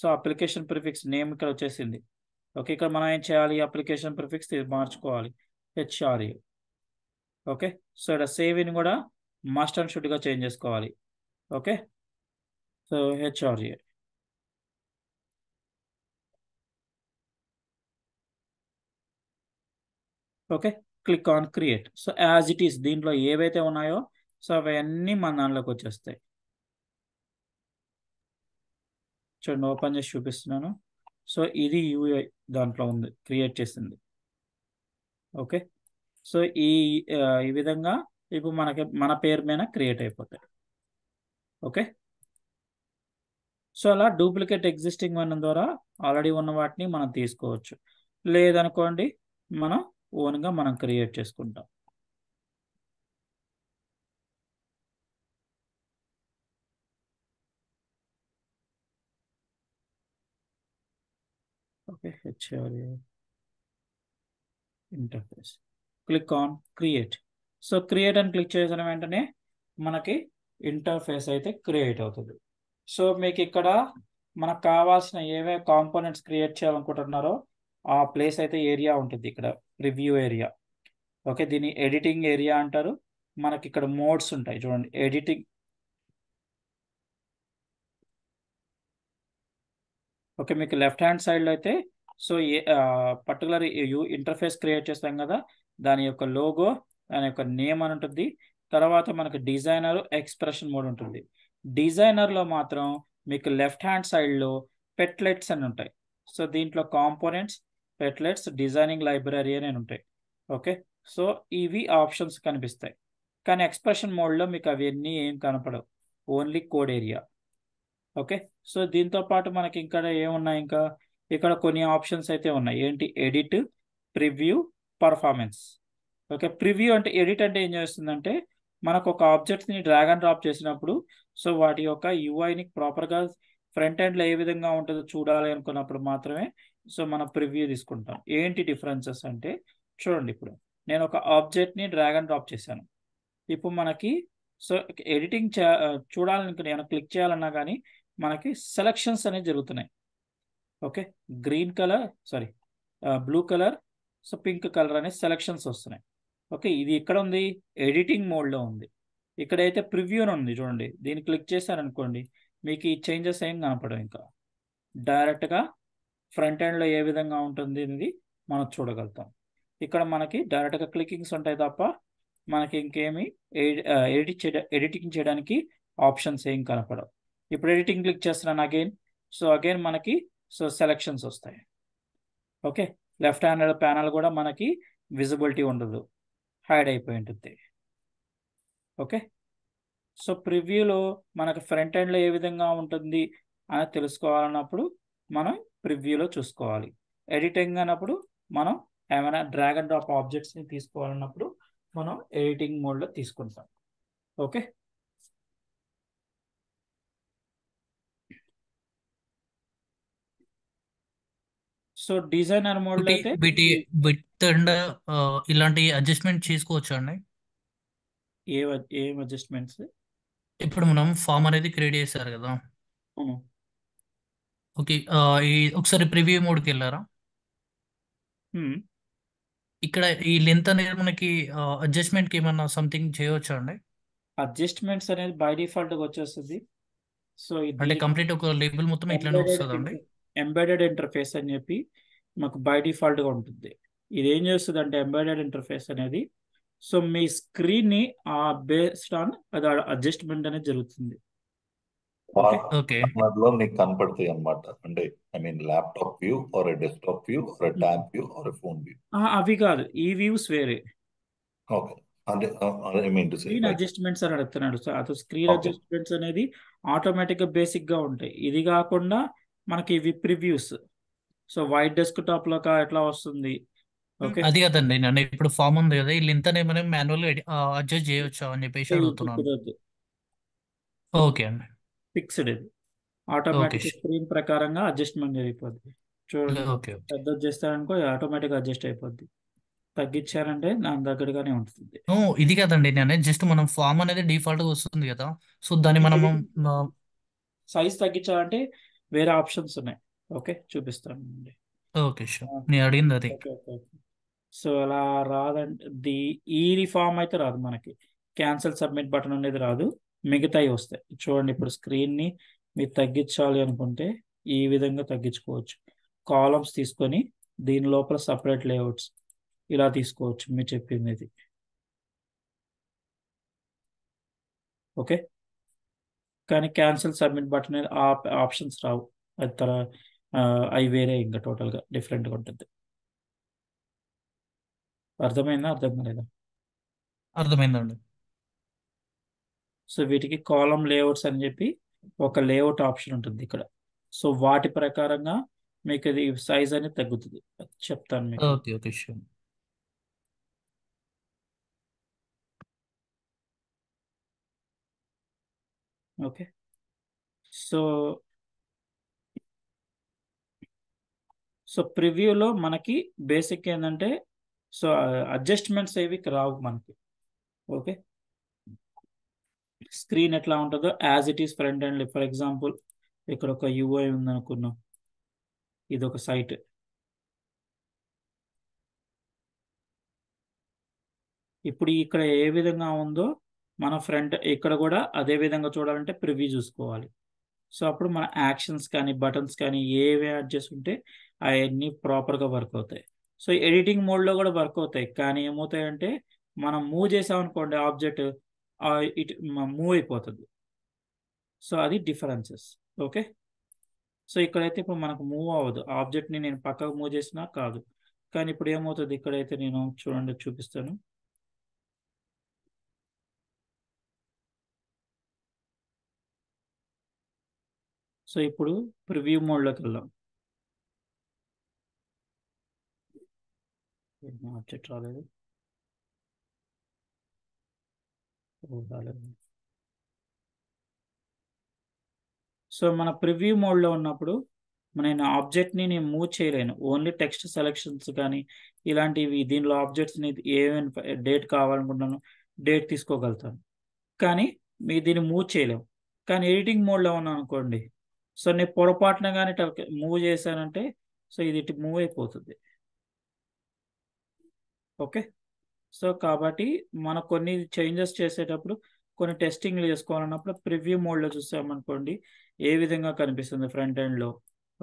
సో అప్లికేషన్ ప్రిఫిక్స్ నేమ్ ఇక్కడ వచ్చేసింది ఓకే ఇక్కడ మనం ఏం చేయాలి అప్లికేషన్ ప్రిఫిక్స్ మార్చుకోవాలి హెచ్ఆర్ఏ ఓకే సో ఇక్కడ సేవిని కూడా మాస్టర్ అండ్ షుడ్గా చేంజ్ చేసుకోవాలి okay so HRA okay click on create so as it is దీంట్లో ఏవైతే ఉన్నాయో సో అవన్నీ మన దానిలోకి వచ్చేస్తాయి చూడండి ఓపెన్ చేసి చూపిస్తున్నాను సో ఇది యూఐ దాంట్లో ఉంది క్రియేట్ చేసింది ఓకే సో ఈ ఈ విధంగా ఇప్పుడు మనకి మన పేరు మీద క్రియేట్ అయిపోతాయి ఓకే సో అలా డూప్లికేట్ ఎగ్జిస్టింగ్ వన్ ద్వారా ఆల్రెడీ ఉన్న వాటిని మనం తీసుకోవచ్చు లేదనుకోండి మనం ఓన్గా మనం క్రియేట్ చేసుకుంటాం Okay, HRA interface. Click on create. So create అని క్లిక్ చేసిన వెంటనే మనకి ఇంటర్ఫేస్ అయితే క్రియేట్ అవుతుంది సో మీకు ఇక్కడ మనకు కావాల్సిన ఏవే కాంపోనెంట్స్ క్రియేట్ చేయాలనుకుంటున్నారో ఆ ప్లేస్ అయితే ఏరియా ఉంటుంది ఇక్కడ రివ్యూ ఏరియా ఓకే దీన్ని ఎడిటింగ్ ఏరియా అంటారు మనకి ఇక్కడ మోడ్స్ ఉంటాయి చూడండి ఎడిటింగ్ ఓకే మీకు లెఫ్ట్ హ్యాండ్ సైడ్లో అయితే సో ఏ పర్టికులర్ ఇంటర్ఫేస్ క్రియేట్ చేస్తాం కదా దాని యొక్క లోగో దాని యొక్క నేమ్ అని ఉంటుంది తర్వాత మనకు డిజైనర్ ఎక్స్ప్రెషన్ మోడ్ ఉంటుంది డిజైనర్లో మాత్రం మీకు లెఫ్ట్ హ్యాండ్ సైడ్లో పెట్లెట్స్ అని ఉంటాయి సో దీంట్లో కాంపోనెంట్స్ పెట్లెట్స్ డిజైనింగ్ లైబ్రరీ అని ఉంటాయి ఓకే సో ఇవి ఆప్షన్స్ కనిపిస్తాయి కానీ ఎక్స్ప్రెషన్ మోడ్లో మీకు అవన్నీ ఏం కనపడవు only code area okay so దీంతో పాటు మనకి ఇంకా ఏమున్నాయి ఇంకా ఇక్కడ కొన్ని ఆప్షన్స్ అయితే ఉన్నాయి ఏంటి edit preview performance okay preview అంటే ఎడిట్ అంటే ఏం చేస్తుందంటే మనకు ఒక ఆబ్జెక్ట్స్ని డ్రాగ్ అండ్ డ్రాప్ చేసినప్పుడు సో వాటి యొక్క యుఐని ప్రాపర్గా ఫ్రంట్ ఎండ్లో ఏ విధంగా ఉంటుందో చూడాలి అనుకున్నప్పుడు మాత్రమే సో మనం ప్రివ్యూ తీసుకుంటాం ఏంటి డిఫరెన్సెస్ అంటే చూడండి ఇప్పుడు నేను ఒక ఆబ్జెక్ట్ని డ్రాగ్ అండ్ డ్రాప్ చేశాను ఇప్పుడు మనకి సో ఎడిటింగ్ చూడాలనుకుని నేను క్లిక్ చేయాలన్నా కానీ మనకి సెలక్షన్స్ అనేవి జరుగుతున్నాయి okay green colour sorry blue colour so pink colour అనే సెలక్షన్స్ వస్తున్నాయి ఓకే ఇది ఇక్కడ ఉంది ఎడిటింగ్ మోడ్లో ఉంది ఇక్కడైతే ప్రివ్యూన్ ఉంది చూడండి దీన్ని క్లిక్ చేశారనుకోండి మీకు ఈ చేంజెస్ ఏం కనపడవు ఇంకా డైరెక్ట్గా ఫ్రంట్ హ్యాండ్లో ఏ విధంగా ఉంటుంది అనేది మనం చూడగలుగుతాం ఇక్కడ మనకి డైరెక్ట్గా క్లికింగ్స్ ఉంటాయి తప్ప మనకి ఇంకేమి ఎడిట్ ఎడిటింగ్ చేయడానికి ఆప్షన్స్ ఏం కనపడవు ఇప్పుడు ఎడిటింగ్ క్లిక్ చేస్తున్నాను అగైన్ సో అగైన్ మనకి సో సెలెక్షన్స్ వస్తాయి ఓకే లెఫ్ట్ హ్యాండ్ ప్యానల్ కూడా మనకి విజిబిలిటీ ఉండదు హైడ్ అయిపోయి ఉంటుంది ఓకే సో ప్రివ్యూలో మనకు ఫ్రంట్ హ్యాండ్లో ఏ విధంగా ఉంటుంది అని తెలుసుకోవాలన్నప్పుడు మనం ప్రివ్యూలో చూసుకోవాలి ఎడిటింగ్ అన్నప్పుడు మనం ఏమైనా డ్రాగన్ డ్రాప్ ఆబ్జెక్ట్స్ని తీసుకోవాలన్నప్పుడు మనం ఎడిటింగ్ మోడ్లో తీసుకుంటాం ఓకే సో డిజైనర్ మోడల్ అయితే బిటి బిట్ అండ్ ఇలాంటి అడ్జస్ట్మెంట్ చేసుకోవచ్చు అండి ఏ ఏం అడ్జస్ట్మెంట్స్ ఇప్పుడు మనం ఫామ్ అనేది క్రియేట్ చేశారు కదా ఓకే ఒకసారి ప్రివ్యూ మోడ్కి వెళ్ళారా ఇక్కడ ఈ లెంత్ అనేది మనకి కి ఏమన్నా సంథింగ్ చేయవచ్చా అండి అడ్జస్ట్మెంట్స్ అనేది బై డిఫాల్ట్ గా వచ్చేస్తుంది సో అంటే కంప్లీట్ ఒక లేబుల్ మొత్తం ఇట్లానే వస్తుంది అండి ఎంబెడెడ్ ఇంటర్ఫేస్ అని చెప్పి మాకు బై డిఫాల్ట్గా ఉంటుంది ఇది ఏం చేస్తుంది అంటే ఎంబెడెడ్ ఇంటర్ఫేస్ అనేది సో మీ స్క్రీన్ని ఆ బేస్డ్ ఆన్ అది అడ్జస్ట్మెంట్ అనేది జరుగుతుంది లో మీకు అంటే I mean laptop view or desktop view or view or phone view అవి కాదు ఈ వ్యూస్ వేరే ఓకే అంటే స్క్రీన్ అడ్జస్ట్మెంట్స్ అని అడుగుతున్నాడు సార్ అతను స్క్రీన్ అడ్జస్ట్మెంట్స్ అనేది ఆటోమేటిక్ గా బేసిక్ గా ఉంటాయి ఇది కాకుండా మనకి ఇవి previews so white desktop లో ఎట్లా వస్తుంది ఓకే అది కదండి నన్ను ఇప్పుడు ఫామ్ ఉంది కదా వీళ్ళు ఇంత మనం మాన్యువల్ అడ్జస్ట్ చేయొచ్చు అని చెప్పేసి అడుగుతున్నాను ఓకే అండి ఫిక్స్డ్ ఇది ఆటోమేటిక్ స్క్రీన్ ప్రకారంగా అడ్జస్ట్మెంట్ అయిపోద్ది చూడండి ఓకే పెద్ద చేస్తారనుకో ఆటోమేటిక్ అడ్జస్ట్ అయిపోద్ది తగ్గించారంటే నా దగ్గరగానే ఉంటుంది ఇది కదండి నేను జస్ట్ మనం ఫామ్ అనేది డిఫాల్ట్ గా వస్తుంది కదా సో దాన్ని మనం సైజ్ తగ్గించాలంటే వేరే ఆప్షన్స్ ఉన్నాయి ఓకే చూపిస్తాను అండి ఓకే షూర్ నేను అడిగింది అది సో అలా రాదంటే ది ఈ రిఫార్మ్ అయితే రాదు మనకి క్యాన్సిల్ సబ్మిట్ బటన్ అనేది రాదు మిగతాయి వస్తాయి చూడండి ఇప్పుడు స్క్రీన్ని మీరు తగ్గించాలి అనుకుంటే ఈ విధంగా తగ్గించుకోవచ్చు కాలమ్స్ తీసుకొని దీని లోపల సపరేట్ లేఅవుట్స్ ఇలా తీసుకోవచ్చు మీరు చెప్పింది ఇది ఓకే కానీ క్యాన్సిల్ సబ్మిట్ బటన్ ఆప్షన్స్ రావు అది తర అవి వేరే ఇంకా టోటల్గా డిఫరెంట్గా ఉంటుంది అర్థమైందా అర్థం కాలేదా అర్థమైందండి సో వీటికి కాలం లేఅవుట్స్ అని చెప్పి ఒక లేఅవుట్ ఆప్షన్ ఉంటుంది ఇక్కడ సో వాటి ప్రకారంగా మీకు ఇది సైజ్ అనేది తగ్గుతుంది చెప్తాను మీకు okay okay sure okay so so ప్రివ్యూలో మనకి బేసిక్ ఏంటంటే సో అడ్జస్ట్మెంట్స్ ఏవి రావు మనకి ఓకే స్క్రీన్ ఎట్లా ఉంటుందో as it is front and for example ఇక్కడ ఒక యుఐ ఉందనుకున్నాం ఇది ఒక సైట్ ఇప్పుడు ఇక్కడ ఏ విధంగా ఉందో మన ఫ్రంట్ ఇక్కడ కూడా అదే విధంగా చూడాలంటే ప్రివ్యూ చూసుకోవాలి సో అప్పుడు మన యాక్షన్స్ కానీ బటన్స్ కానీ ఏవి యాడ్ చేస్తుంటే అవన్నీ ప్రాపర్గా వర్క్ అవుతాయి సో ఎడిటింగ్ మోడ్లో కూడా వర్క్ అవుతాయి కానీ ఏమవుతాయంటే మనం మూవ్ చేసామనుకోండి ఆబ్జెక్ట్ ఇట్ మూవ్ అయిపోతుంది సో అది డిఫరెన్సెస్ ఓకే సో ఇక్కడైతే ఇప్పుడు మనకు మూవ్ అవ్వదు ఆబ్జెక్ట్ని నేను పక్కకు మూవ్ చేసినా కాదు కానీ ఇప్పుడు ఏమవుతుంది ఇక్కడైతే నేను చూడండి చూపిస్తాను సో ఇప్పుడు ప్రివ్యూ మోడ్లోకి వెళ్దాం ఆబ్జెక్ట్ రాలేదు రాలేదు సో మన ప్రివ్యూ మోడ్లో ఉన్నప్పుడు నేను ఆబ్జెక్ట్ని నేను మూవ్ చేయలేను ఓన్లీ టెక్స్ట్ సెలెక్షన్స్ కానీ ఇలాంటివి దీనిలో ఆబ్జెక్ట్స్ని ఏమేమి డేట్ కావాలనుకుంటున్నాను డేట్ తీసుకోగలుగుతాను కానీ మీ దీన్ని మూవ్ చేయలేము కానీ ఎడిటింగ్ మోడ్లో ఉన్నాను అనుకోండి సో నేను పొరపాటున కానీ ఇట్లా మూవ్ చేశానంటే సో ఇది ఇటు మూవ్ అయిపోతుంది ఓకే సో కాబట్టి మన కొన్ని చేంజెస్ చేసేటప్పుడు కొన్ని టెస్టింగ్లు చేసుకోవాలన్నప్పుడు ప్రివ్యూ మోడ్లో చూసామనుకోండి ఏ విధంగా కనిపిస్తుంది ఫ్రంట్ ఎండ్లో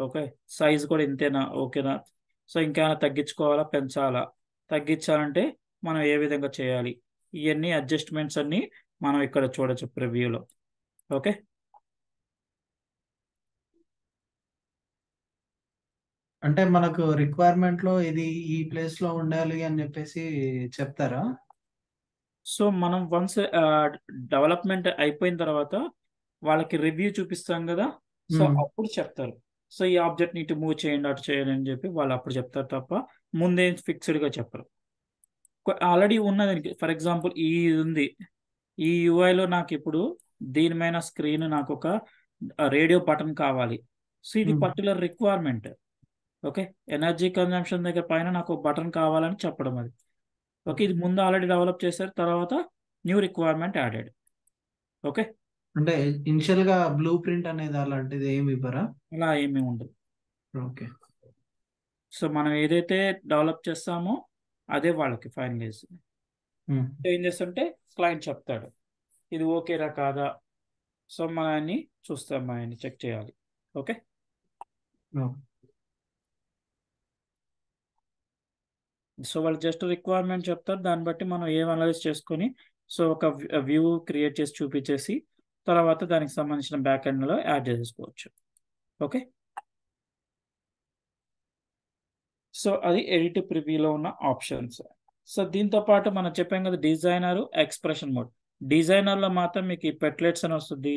ఓకే సైజ్ కూడా ఇంతేనా ఓకేనా సో ఇంకేమైనా తగ్గించుకోవాలా పెంచాలా తగ్గించాలంటే మనం ఏ విధంగా చేయాలి ఇవన్నీ అడ్జస్ట్మెంట్స్ అన్నీ మనం ఇక్కడ చూడొచ్చు ప్రివ్యూలో ఓకే అంటే మనకు రిక్వైర్మెంట్ లో ఇది ఈ ప్లేస్ లో ఉండాలి అని చెప్పేసి చెప్తారా? సో, మనం వన్స్ డెవలప్‌మెంట్ అయిపోయిన తర్వాత, వాళ్ళకి రివ్యూ చూపిస్తాం కదా సో, అప్పుడు చెప్తారు. సో, ఈ ఆబ్జెక్ట్ ఇటు మూవ్ చేయండి, అటు చేయండి అని చెప్పి వాళ్ళు అప్పుడు చెప్తారు తప్ప, ముందేం గా చెప్పరు. ఆల్రెడీ ఉన్నది ఫర్ ఎగ్జాంపుల్ ఈ ఉంది ఈ లో నాకు దీని దీనిమైన స్క్రీన్ నాకు ఒక రేడియో బటన్ కావాలి. సో, ఇది particular particular requirement. Okay energy consumption దగ్గర పైన నాకు బటన్ కావాలని చెప్పడం అది ఓకే ఇది ముందు ఆల్రెడీ డెవలప్ చేశారు తర్వాత న్యూ రిక్వైర్మెంట్ యాడెడ్ ఓకే అంటే ఇనిషియల్ గా బ్లూ ప్రింట్ అనేది అలాంటిది ఏమి ఇవ్వరా అలా ఏమీ ఉండదు ఓకే సో మనం ఏదైతే డెవలప్ చేస్తామో అదే వాళ్ళకి ఫైనల్ ఏం చేస్తుంటే క్లయింట్ చెప్తాడు ఇది ఓకేరా కాదా సో అన్ని చూస్తాం ఆయన్ని చెక్ చేయాలి ఓకే సో వాళ్ళు జస్ట్ రిక్వైర్మెంట్ చెప్తారు దాన్ని బట్టి మనం ఏం అనలైజ్ చేసుకొని సో ఒక వ్యూ క్రియేట్ చేసి చూపించేసి తర్వాత దానికి సంబంధించిన బ్యాక్ లో యాడ్ చేసుకోవచ్చు ఓకే సో అది ఎడిట్ ప్రివ్యూలో ఉన్న ఆప్షన్స్ సో దీంతో పాటు మనం చెప్పాం కదా డిజైనర్ ఎక్స్ప్రెషన్ మోడ్ డిజైనర్లో మాత్రం మీకు ఈ పెట్లెట్స్ అని వస్తుంది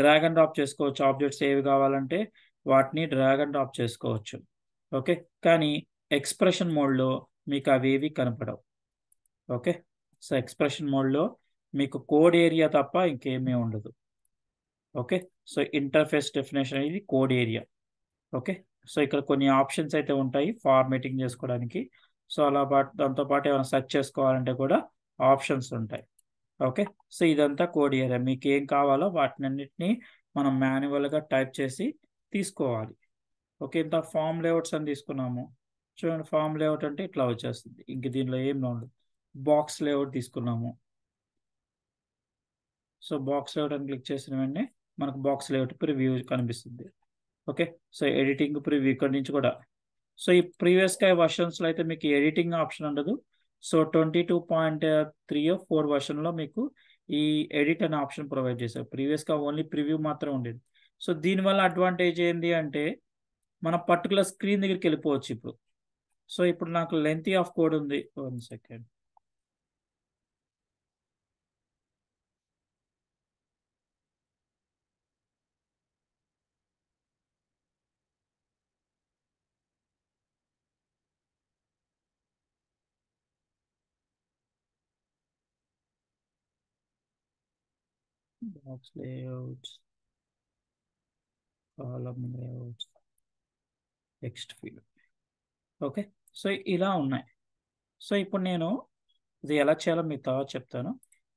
డ్రాగ్ అండ్ డ్రాప్ చేసుకోవచ్చు ఆబ్జెక్ట్స్ ఏవి కావాలంటే వాటిని డ్రాగ్ అండ్ డ్రాప్ చేసుకోవచ్చు ఓకే కానీ ఎక్స్ప్రెషన్ మోడ్లో మీకు అవేవి కనపడవు ఓకే సో ఎక్స్ప్రెషన్ మోడ్లో మీకు కోడ్ ఏరియా తప్ప ఇంకేమీ ఉండదు ఓకే సో ఇంటర్ఫేస్ డెఫినేషన్ అనేది కోడ్ ఏరియా ఓకే సో ఇక్కడ కొన్ని ఆప్షన్స్ అయితే ఉంటాయి ఫార్మేటింగ్ చేసుకోవడానికి సో అలా పాటు దాంతోపాటు ఏమైనా సెర్చ్ చేసుకోవాలంటే కూడా ఆప్షన్స్ ఉంటాయి ఓకే సో ఇదంతా కోడ్ ఏరియా మీకు ఏం కావాలో వాటినన్నిటినీ మనం మాన్యువల్గా టైప్ చేసి తీసుకోవాలి ఓకే ఇంత ఫామ్ లేఅవుట్స్ అని తీసుకున్నాము చూడండి ఫామ్ లేఅవుట్ అంటే ఇట్లా వచ్చేస్తుంది ఇంక దీనిలో ఏం ఉండదు బాక్స్ లేఅవుట్ తీసుకున్నాము సో బాక్స్ లేఅవుట్ అని క్లిక్ చేసిన వెంటనే మనకు బాక్స్ లేఅవుట్ ప్రివ్యూ కనిపిస్తుంది ఓకే సో ఎడిటింగ్ ప్రివ్యూ ఇక్కడి నుంచి కూడా సో ఈ ప్రీవియస్గా వర్షన్స్లో అయితే మీకు ఎడిటింగ్ ఆప్షన్ ఉండదు so twenty two point three four వర్షన్లో మీకు ఈ ఎడిట్ అనే ఆప్షన్ ప్రొవైడ్ చేశారు ప్రీవియస్గా ఓన్లీ ప్రివ్యూ మాత్రం ఉండేది సో దీనివల్ల అడ్వాంటేజ్ ఏంటి అంటే మన పర్టికులర్ స్క్రీన్ దగ్గరికి వెళ్ళిపోవచ్చు ఇప్పుడు So I put length of code ఉంది one second box layout, column layout, text field. Okay. So ఇలా ఉన్నాయి సో ఇప్పుడు నేను ఇది ఎలా చేయాలో మీకు తర్వాత చెప్తాను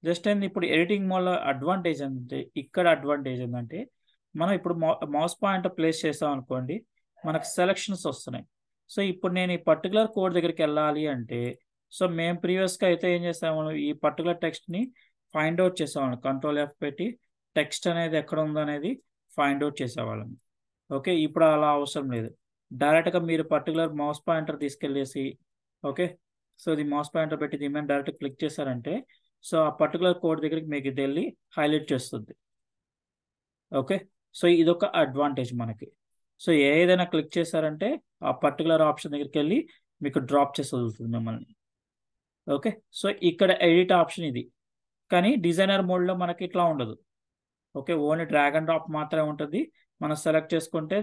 జస్ట్ అండ్ ఇప్పుడు ఎడిటింగ్ మోడ్ అడ్వాంటేజ్ ఏంటంటే ఇక్కడ అడ్వాంటేజ్ ఏంటంటే మనం ఇప్పుడు మౌస్ పాయింట్ ప్లేస్ చేస్తాం అనుకోండి మనకు సెలక్షన్స్ వస్తున్నాయి సో ఇప్పుడు నేను ఈ పర్టికులర్ కోడ్ దగ్గరికి వెళ్ళాలి అంటే సో మేము ప్రీవియస్గా అయితే ఏం చేస్తాము ఈ పర్టికులర్ టెక్స్ట్ని ఫైండ్ అవుట్ చేసేవాళ్ళం కంట్రోల్ ఎఫ్ పెట్టి టెక్స్ట్ అనేది ఎక్కడ ఉందనేది ఫైండ్ అవుట్ చేసేవాళ్ళం ఓకే ఇప్పుడు అలా అవసరం లేదు డైరెక్ట్గా మీరు పర్టికులర్ మౌస్ పాయింటర్ తీసుకెళ్ళేసి ఓకే సో ఇది మౌస్ పాయింటర్ పెట్టి దీని మీద డైరెక్ట్ క్లిక్ చేశారంటే సో ఆ పర్టికులర్ కోడ్ దగ్గరికి మీకు ఇది వెళ్ళి హైలైట్ చేస్తుంది ఓకే సో ఇదొక అడ్వాంటేజ్ మనకి సో ఏదైనా క్లిక్ చేశారంటే ఆ పర్టికులర్ ఆప్షన్ దగ్గరికి వెళ్ళి మీకు డ్రాప్ చేసి వదులుతుంది మిమ్మల్ని ఓకే సో ఇక్కడ ఎడిట్ ఆప్షన్ ఇది కానీ డిజైనర్ మోడ్లో మనకి ఇట్లా ఉండదు ఓకే ఓన్లీ డ్రాగన్ డ్రాప్ మాత్రమే ఉంటుంది మనం సెలెక్ట్ చేసుకుంటే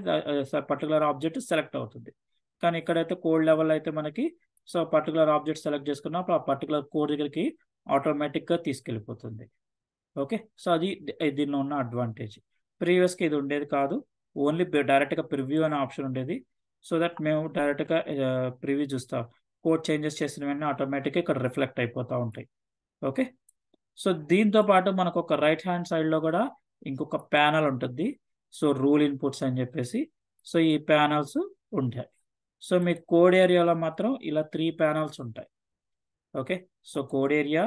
పర్టికులర్ ఆబ్జెక్ట్ సెలెక్ట్ అవుతుంది కానీ ఇక్కడైతే కోడ్ లెవెల్ అయితే మనకి సో పర్టికులర్ ఆబ్జెక్ట్ సెలెక్ట్ చేసుకున్నప్పుడు ఆ పర్టికులర్ కోడ్ దగ్గరికి ఆటోమేటిక్గా తీసుకెళ్ళిపోతుంది ఓకే సో అది దీనిలో ఉన్న అడ్వాంటేజ్ ప్రీవియస్కి ఇది ఉండేది కాదు ఓన్లీ డైరెక్ట్గా ప్రివ్యూ అనే ఆప్షన్ ఉండేది సో దట్ మేము డైరెక్ట్గా ప్రివ్యూ చూస్తాం కోడ్ చేంజెస్ చేసిన వెంటనే ఆటోమేటిక్గా ఇక్కడ రిఫ్లెక్ట్ అయిపోతూ ఉంటాయి ఓకే సో దీంతో పాటు మనకు ఒక రైట్ హ్యాండ్ సైడ్లో కూడా ఇంకొక ప్యానల్ ఉంటుంది సో రూల్ ఇన్పుట్స్ అని చెప్పేసి సో ఈ ప్యానల్స్ ఉంటాయి సో మీ కోడ్ ఏరియాలో మాత్రం ఇలా త్రీ ప్యానల్స్ ఉంటాయి okay so code area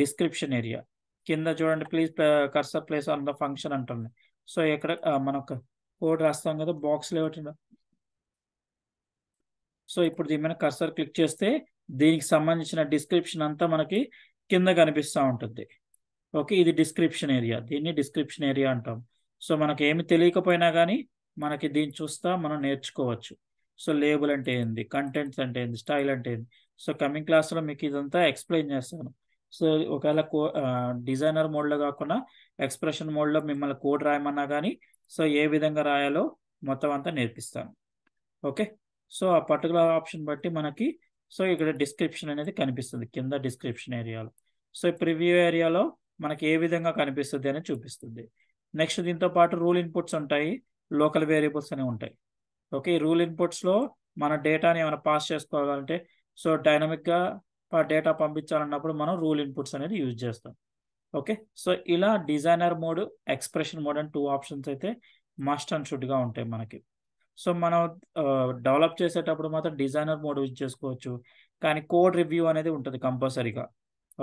description area కింద చూడండి please cursor place on the function అంటుంది సో ఇక్కడ మనకు కోడ్ రాస్తాం కదా బాక్స్ లేఅవుట్ సో ఇప్పుడు దీని మీద కర్సర్ క్లిక్ చేస్తే దీనికి సంబంధించిన డిస్క్రిప్షన్ అంతా మనకి కింద కనిపిస్తూ ఉంటుంది ఓకే ఇది డిస్క్రిప్షన్ ఏరియా దీన్ని డిస్క్రిప్షన్ ఏరియా అంటాం సో మనకి ఏమి తెలియకపోయినా కానీ మనకి దీన్ని చూస్తా మనం నేర్చుకోవచ్చు సో లేబుల్ అంటే ఏంది కంటెంట్స్ అంటే ఏంది స్టైల్ అంటే ఏంది సో కమింగ్ క్లాస్లో మీకు ఇదంతా ఎక్స్ప్లెయిన్ చేస్తాను సో ఒకవేళ కో డిజైనర్ మోడ్లో కాకుండా ఎక్స్ప్రెషన్ మోడ్లో మిమ్మల్ని కోడ్ రాయమన్నా కానీ సో ఏ విధంగా రాయాలో మొత్తం అంతా నేర్పిస్తాను ఓకే సో ఆ పర్టికులర్ ఆప్షన్ బట్టి మనకి సో ఇక్కడ డిస్క్రిప్షన్ అనేది కనిపిస్తుంది కింద డిస్క్రిప్షన్ ఏరియాలో సో ప్రివ్యూ ఏరియాలో మనకి ఏ విధంగా కనిపిస్తుంది అని చూపిస్తుంది నెక్స్ట్ దీంతో పాటు రూల్ ఇన్పుట్స్ ఉంటాయి లోకల్ వేరియబుల్స్ అనేవి ఉంటాయి ఓకే ఈ రూల్ ఇన్పుట్స్లో మన డేటాని ఏమైనా పాస్ చేసుకోవాలంటే సో డైనమిక్గా డేటా పంపించాలన్నప్పుడు మనం రూల్ ఇన్పుట్స్ అనేది యూజ్ చేస్తాం ఓకే సో ఇలా designer mode expression mode and two options అయితే మస్ట్ అండ్ షుడ్గా ఉంటాయి మనకి సో మనం డెవలప్ చేసేటప్పుడు మాత్రం డిజైనర్ మోడ్ యూజ్ చేసుకోవచ్చు కానీ కోడ్ రివ్యూ అనేది ఉంటుంది కంపల్సరీగా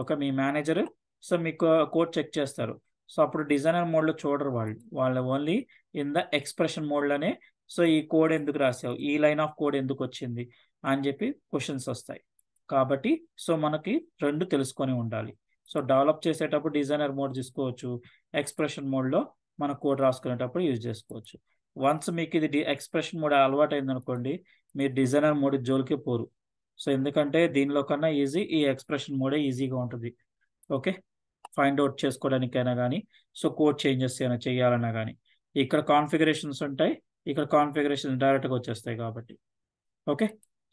ఓకే మీ మేనేజర్ సో మీకు కోడ్ చెక్ చేస్తారు సో అప్పుడు డిజైనర్ మోడ్లో చూడరు వాళ్ళు వాళ్ళు ఓన్లీ ఇన్ ద ఎక్స్ప్రెషన్ మోడ్లోనే సో ఈ కోడ్ ఎందుకు రాసావు ఈ లైన్ ఆఫ్ కోడ్ ఎందుకు వచ్చింది అని చెప్పి క్వశ్చన్స్ వస్తాయి కాబట్టి సో మనకి రెండు తెలుసుకొని ఉండాలి సో డెవలప్ చేసేటప్పుడు డిజైనర్ మోడ్ తీసుకోవచ్చు ఎక్స్ప్రెషన్ మోడ్లో మన కోడ్ రాసుకునేటప్పుడు యూజ్ చేసుకోవచ్చు వన్స్ మీకు ఇది డి ఎక్స్ప్రెషన్ మోడ్ అలవాటు అయిందనుకోండి మీరు డిజైనర్ మోడ్ జోలికి పోరు సో ఎందుకంటే దీనిలో కన్నా ఈజీ ఈ ఎక్స్ప్రెషన్ మోడే ఈజీగా ఉంటుంది ఓకే ఫైండ్ అవుట్ చేసుకోవడానికైనా కానీ సో కోడ్ చేంజెస్ ఏమైనా చేయాలన్నా కానీ ఇక్కడ కాన్ఫిగరేషన్స్ ఉంటాయి ఇక్కడ కాన్ఫిగరేషన్స్ డైరెక్ట్గా వచ్చేస్తాయి కాబట్టి ఓకే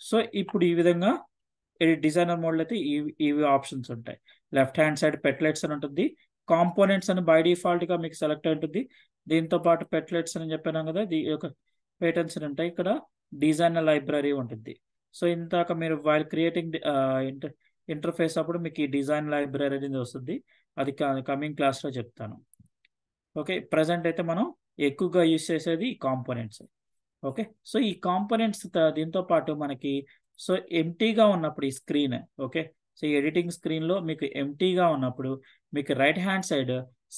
సో ఇప్పుడు ఈ విధంగా డిజైనర్ మోడల్ అయితే ఇవి ఇవి ఆప్షన్స్ ఉంటాయి లెఫ్ట్ హ్యాండ్ సైడ్ పెట్లెట్స్ అని ఉంటుంది కాంపోనెంట్స్ అని బై డిఫాల్ట్గా మీకు సెలెక్ట్ అయి ఉంటుంది దీంతో పాటు పెట్లెట్స్ అని చెప్పినాం కదా దీ యొక్క పేటర్న్స్ ఉంటాయి ఇక్కడ డిజైనర్ లైబ్రరీ ఉంటుంది సో ఇంతాక మీరు వైల్ క్రియేటింగ్ ఇంటర్ ఇంటర్ఫేస్ అప్పుడు మీకు ఈ డిజైన్ లైబ్రరీ అనేది వస్తుంది అది కమింగ్ క్లాస్లో చెప్తాను ఓకే ప్రజెంట్ అయితే మనం ఎక్కువగా యూస్ చేసేది కాంపోనెంట్స్ ఓకే సో ఈ కాంపోనెంట్స్ దీంతో పాటు మనకి సో ఎంటీగా ఉన్నప్పుడు ఈ స్క్రీన్ ఓకే సో ఎడిటింగ్ స్క్రీన్లో మీకు ఎంటీగా ఉన్నప్పుడు మీకు right hand side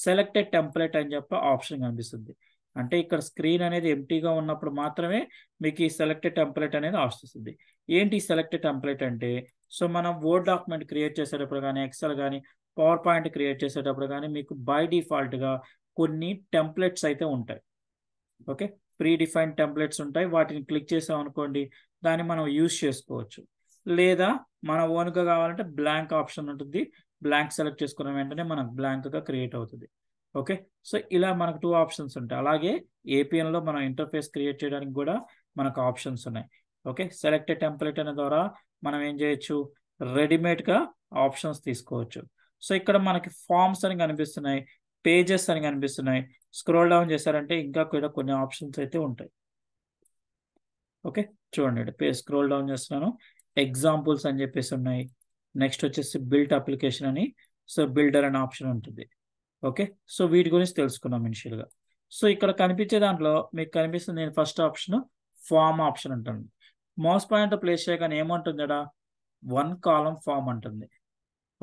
selected template అని చెప్పి ఆప్షన్ కనిపిస్తుంది అంటే ఇక్కడ స్క్రీన్ అనేది ఎంటీగా ఉన్నప్పుడు మాత్రమే మీకు ఈ సెలెక్టెడ్ టెంప్లెట్ అనేది ఆశిస్తుంది ఏంటి సెలెక్టెడ్ టెంప్లెట్ అంటే సో మనం వర్డ్ డాక్యుమెంట్ క్రియేట్ చేసేటప్పుడు కానీ ఎక్సెల్ కానీ పవర్ పాయింట్ క్రియేట్ చేసేటప్పుడు కానీ మీకు బై డిఫాల్ట్గా కొన్ని టెంప్లెట్స్ అయితే ఉంటాయి ఓకే ప్రీ డిఫైన్ టెంప్లెట్స్ ఉంటాయి వాటిని క్లిక్ చేసాం అనుకోండి దాన్ని మనం యూజ్ చేసుకోవచ్చు లేదా మన ఓన్గా కావాలంటే బ్లాంక్ ఆప్షన్ ఉంటుంది బ్లాంక్ సెలెక్ట్ చేసుకున్న వెంటనే మనకు బ్లాంక్గా క్రియేట్ అవుతుంది ఓకే సో ఇలా మనకు టూ ఆప్షన్స్ ఉంటాయి అలాగే ఏపీఎన్లో మనం ఇంటర్ఫేస్ క్రియేట్ చేయడానికి కూడా మనకు ఆప్షన్స్ ఉన్నాయి ఓకే సెలెక్ట్ టెంప్లెట్ అనే ద్వారా మనం ఏం చేయొచ్చు రెడీమేడ్గా ఆప్షన్స్ తీసుకోవచ్చు సో ఇక్కడ మనకి ఫామ్స్ అని కనిపిస్తున్నాయి పేజెస్ అని కనిపిస్తున్నాయి స్క్రోల్ డౌన్ చేశారంటే ఇంకా కూడా కొన్ని ఆప్షన్స్ అయితే ఉంటాయి ఓకే చూడండి పే స్క్రోల్ డౌన్ చేస్తున్నాను ఎగ్జాంపుల్స్ అని చెప్పేసి ఉన్నాయి నెక్స్ట్ వచ్చేసి బిల్ట్ అప్లికేషన్ అని సో బిల్డర్ అనే ఆప్షన్ ఉంటుంది ఓకే సో వీటి గురించి తెలుసుకున్నాం ఇనిషియల్గా సో ఇక్కడ కనిపించే దాంట్లో మీకు కనిపిస్తుంది నేను ఫస్ట్ ఆప్షన్ ఫామ్ ఆప్షన్ అంటుంది మోస్ పాయింట్ ప్లేస్ చేయగానే ఏమంటుంది అడా వన్ కాలం ఫామ్ అంటుంది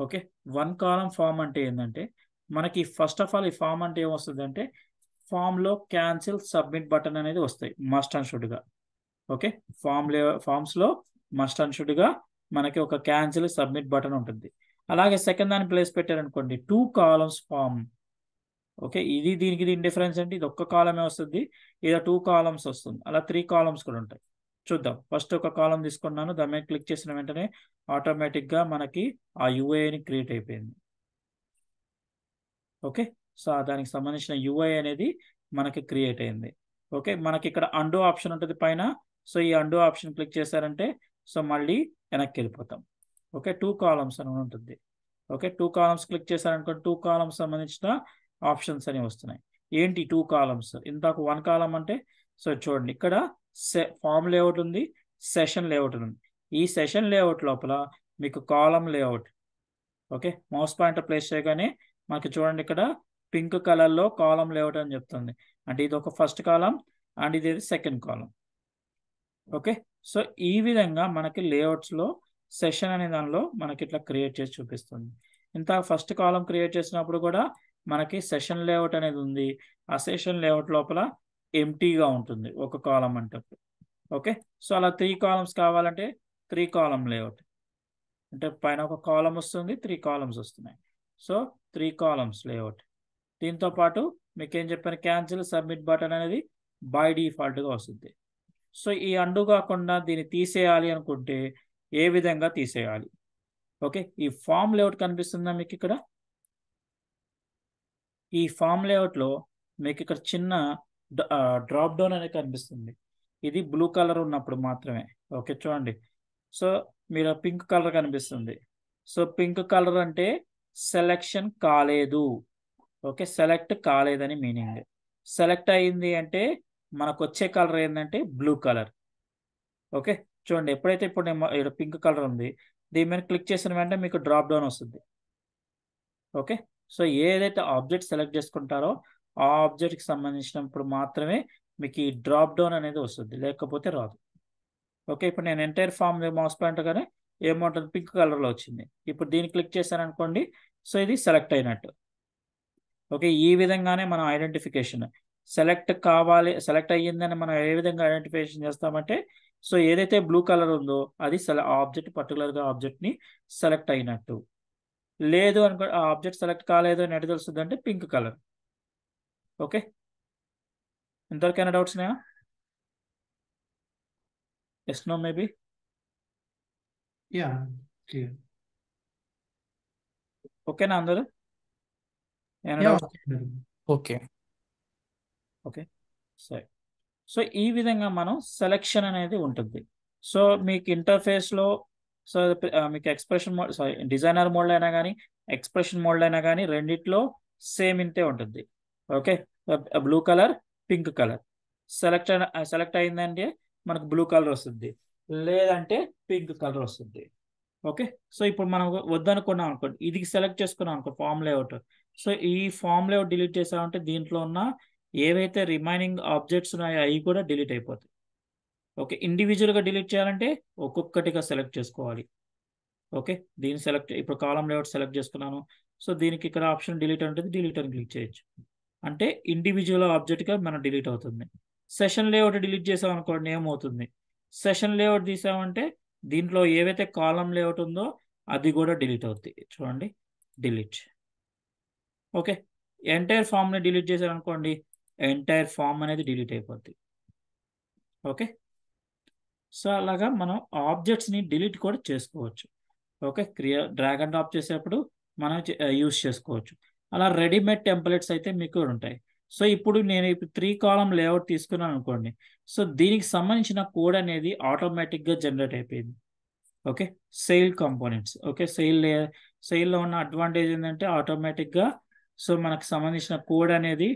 ఓకే వన్ కాలం ఫామ్ అంటే ఏంటంటే మనకి ఫస్ట్ ఆఫ్ ఆల్ ఈ ఫామ్ అంటే ఏమొస్తుంది అంటే ఫామ్లో క్యాన్సిల్ సబ్మిట్ బటన్ అనేది వస్తాయి మస్ట్ అండ్ షుడ్గా ఓకే ఫామ్ లే ఫామ్స్లో మస్ట్ అండ్ షుడ్గా మనకి ఒక క్యాన్సిల్ సబ్మిట్ బటన్ ఉంటుంది అలాగే సెకండ్ దాని ప్లేస్ పెట్టారనుకోండి టూ కాలమ్స్ ఫామ్ ఓకే ఇది దీనికి దీని డిఫరెన్స్ అంటే ఇది ఒక్క కాలమే వస్తుంది ఇదో టూ కాలమ్స్ వస్తుంది అలా త్రీ కాలమ్స్ కూడా ఉంటాయి చూద్దాం ఫస్ట్ ఒక కాలం తీసుకున్నాను దాని మీద క్లిక్ చేసిన వెంటనే ఆటోమేటిక్గా మనకి ఆ యుఐని క్రియేట్ అయిపోయింది ఓకే సో దానికి సంబంధించిన యుఐ అనేది మనకి క్రియేట్ అయింది ఓకే మనకి ఇక్కడ అండో ఆప్షన్ ఉంటుంది పైన సో ఈ అండో ఆప్షన్ క్లిక్ చేశారంటే సో మళ్ళీ వెనక్కి వెళ్ళిపోతాం ఓకే టూ కాలమ్స్ అని ఉంటుంది ఓకే టూ కాలమ్స్ క్లిక్ చేశారనుకో టూ కాలమ్స్ సంబంధించిన ఆప్షన్స్ అనేవి వస్తున్నాయి ఏంటి టూ కాలమ్స్ ఇంతకు వన్ కాలం అంటే సో చూడండి ఇక్కడ ఫామ్ లేఅవుట్ ఉంది సెషన్ లేఅవుట్ ఉంది ఈ సెషన్ లేఅవుట్ లోపల మీకు column layout okay mouse point place చేయగానే మనకి చూడండి ఇక్కడ పింక్ కలర్లో కాలం లేఅవుట్ అని చెప్తుంది అంటే ఇది ఒక ఫస్ట్ కాలం అండ్ ఇది సెకండ్ కాలం ఓకే సో ఈ విధంగా మనకి లేఅవుట్స్లో సెషన్ అనే దానిలో మనకి ఇట్లా క్రియేట్ చేసి చూపిస్తుంది ఇంత ఫస్ట్ కాలం క్రియేట్ చేసినప్పుడు కూడా మనకి సెషన్ లేఅవుట్ అనేది ఉంది ఆ సెషన్ లేఅవుట్ లోపల ఎంటీగా ఉంటుంది ఒక కాలం అంటే ఓకే సో అలా త్రీ కాలమ్స్ కావాలంటే త్రీ కాలం లేఅవుట్ అంటే పైన ఒక కాలం వస్తుంది త్రీ కాలమ్స్ వస్తున్నాయి సో త్రీ కాలమ్స్ లేఅవుట్ దీంతో పాటు మీకు ఏం చెప్పాను క్యాన్సిల్ సబ్మిట్ బటన్ అనేది బై డిఫాల్ట్గా వస్తుంది సో ఈ అండు కాకుండా దీన్ని తీసేయాలి అనుకుంటే ఏ విధంగా తీసేయాలి ఓకే ఈ ఫామ్ లేఅవుట్ కనిపిస్తుందా మీకు ఇక్కడ ఈ ఫామ్ లేఅవుట్లో మీకు ఇక్కడ చిన్న డ్రాప్ డౌన్ అనేది కనిపిస్తుంది ఇది బ్లూ కలర్ ఉన్నప్పుడు మాత్రమే ఓకే చూడండి సో మీరు పింక్ కలర్ కనిపిస్తుంది సో పింక్ కలర్ అంటే సెలెక్షన్ కాలేదు ఓకే సెలెక్ట్ కాలేదని మీనింగ్ సెలెక్ట్ అయింది అంటే మనకు వచ్చే కలర్ ఏంటంటే బ్లూ కలర్ ఓకే చూడండి ఎప్పుడైతే ఇప్పుడు నేను పింక్ కలర్ ఉంది దీని మీద క్లిక్ చేసిన వెంటనే మీకు డ్రాప్ డౌన్ వస్తుంది ఓకే సో ఏదైతే ఆబ్జెక్ట్ సెలెక్ట్ చేసుకుంటారో ఆ ఆబ్జెక్ట్కి సంబంధించినప్పుడు మాత్రమే మీకు ఈ డ్రాప్ డౌన్ అనేది వస్తుంది లేకపోతే రాదు ఓకే ఇప్పుడు నేను ఎంటైర్ ఫామ్ మౌస్ పాయింట్గానే ఏమౌంటుంది పింక్ కలర్లో వచ్చింది ఇప్పుడు దీన్ని క్లిక్ చేశారనుకోండి సో ఇది సెలెక్ట్ అయినట్టు ఓకే ఈ విధంగానే మనం ఐడెంటిఫికేషన్ సెలెక్ట్ కావాలి సెలెక్ట్ అయ్యిందని మనం ఏ విధంగా ఐడెంటిఫికేషన్ చేస్తామంటే సో ఏదైతే బ్లూ కలర్ ఉందో అది ఆబ్జెక్ట్ పర్టికులర్గా ఆబ్జెక్ట్ని సెలెక్ట్ అయినట్టు లేదు అనుకో ఆ ఆబ్జెక్ట్ సెలెక్ట్ కాలేదు అని ఎటు తెలుస్తుంది అంటే పింక్ కలర్ ఓకే ఇంతవరకైనా డౌట్స్ ఉన్నాయా ఎస్ నో మేబీ యా ఓకేనా అందరు ఓకే ఓకే సరే సో ఈ విధంగా మనం సెలెక్షన్ అనేది ఉంటుంది సో మీకు ఇంటర్ఫేస్లో సో మీకు expression mode sorry designer mode అయినా కానీ ఎక్స్ప్రెషన్ మోడ్ అయినా కానీ రెండిట్లో సేమ్ ఇంతే ఉంటుంది okay blue colour pink colour select select అయిందంటే మనకు బ్లూ కలర్ వస్తుంది లేదంటే పింక్ కలర్ వస్తుంది ఓకే సో ఇప్పుడు మనం వద్దనుకున్నాం అనుకోండి ఇది సెలెక్ట్ చేసుకున్నాం అనుకో ఫామ్ లేఅవుట్ సో ఈ ఫామ్ లేఅవుట్ డిలీట్ చేసామంటే దీంట్లో ఉన్న ఏవైతే రిమైనింగ్ ఆబ్జెక్ట్స్ ఉన్నాయో అవి కూడా డిలీట్ అయిపోతాయి ఓకే ఇండివిజువల్గా డిలీట్ చేయాలంటే ఒక్కొక్కటిగా సెలెక్ట్ చేసుకోవాలి ఓకే దీన్ని సెలెక్ట్ ఇప్పుడు కాలం లేఅవుట్ సెలెక్ట్ చేసుకున్నాను సో దీనికి ఇక్కడ ఆప్షన్ డిలీట్ ఉంటుంది డిలీట్ అని క్లిక్ చేయొచ్చు అంటే ఇండివిజువల్ ఆబ్జెక్ట్గా మనం డిలీట్ అవుతుంది సెషన్ లేఅవుట్ డిలీట్ చేసాం అనుకోండి ఏమవుతుంది సెషన్ లేఅవుట్ తీసామంటే దీంట్లో ఏవైతే కాలం లేఅవుట్ ఉందో అది కూడా డిలీట్ అవుతుంది చూడండి డిలీట్ ఓకే ఎంటైర్ ఫామ్ని డిలీట్ చేశారనుకోండి ఎంటైర్ ఫామ్ అనేది డిలీట్ అయిపోద్ది ఓకే సో అలాగా మనం ఆబ్జెక్ట్స్ని డిలీట్ కూడా చేసుకోవచ్చు ఓకే క్రియా డ్రాగన్ డ్రాప్ చేసేటప్పుడు మనం యూస్ చేసుకోవచ్చు అలా రెడీమేడ్ టెంప్లెట్స్ అయితే మీకు ఉంటాయి సో ఇప్పుడు నేను ఇప్పుడు త్రీ కాలం లేఅవుట్ తీసుకున్నాను అనుకోండి సో దీనికి సంబంధించిన కోడ్ అనేది ఆటోమేటిక్గా జనరేట్ అయిపోయింది okay sail components okay sail సెయిల్లో ఉన్న అడ్వాంటేజ్ ఏంటంటే ఆటోమేటిక్గా సో మనకు సంబంధించిన కోడ్ అనేది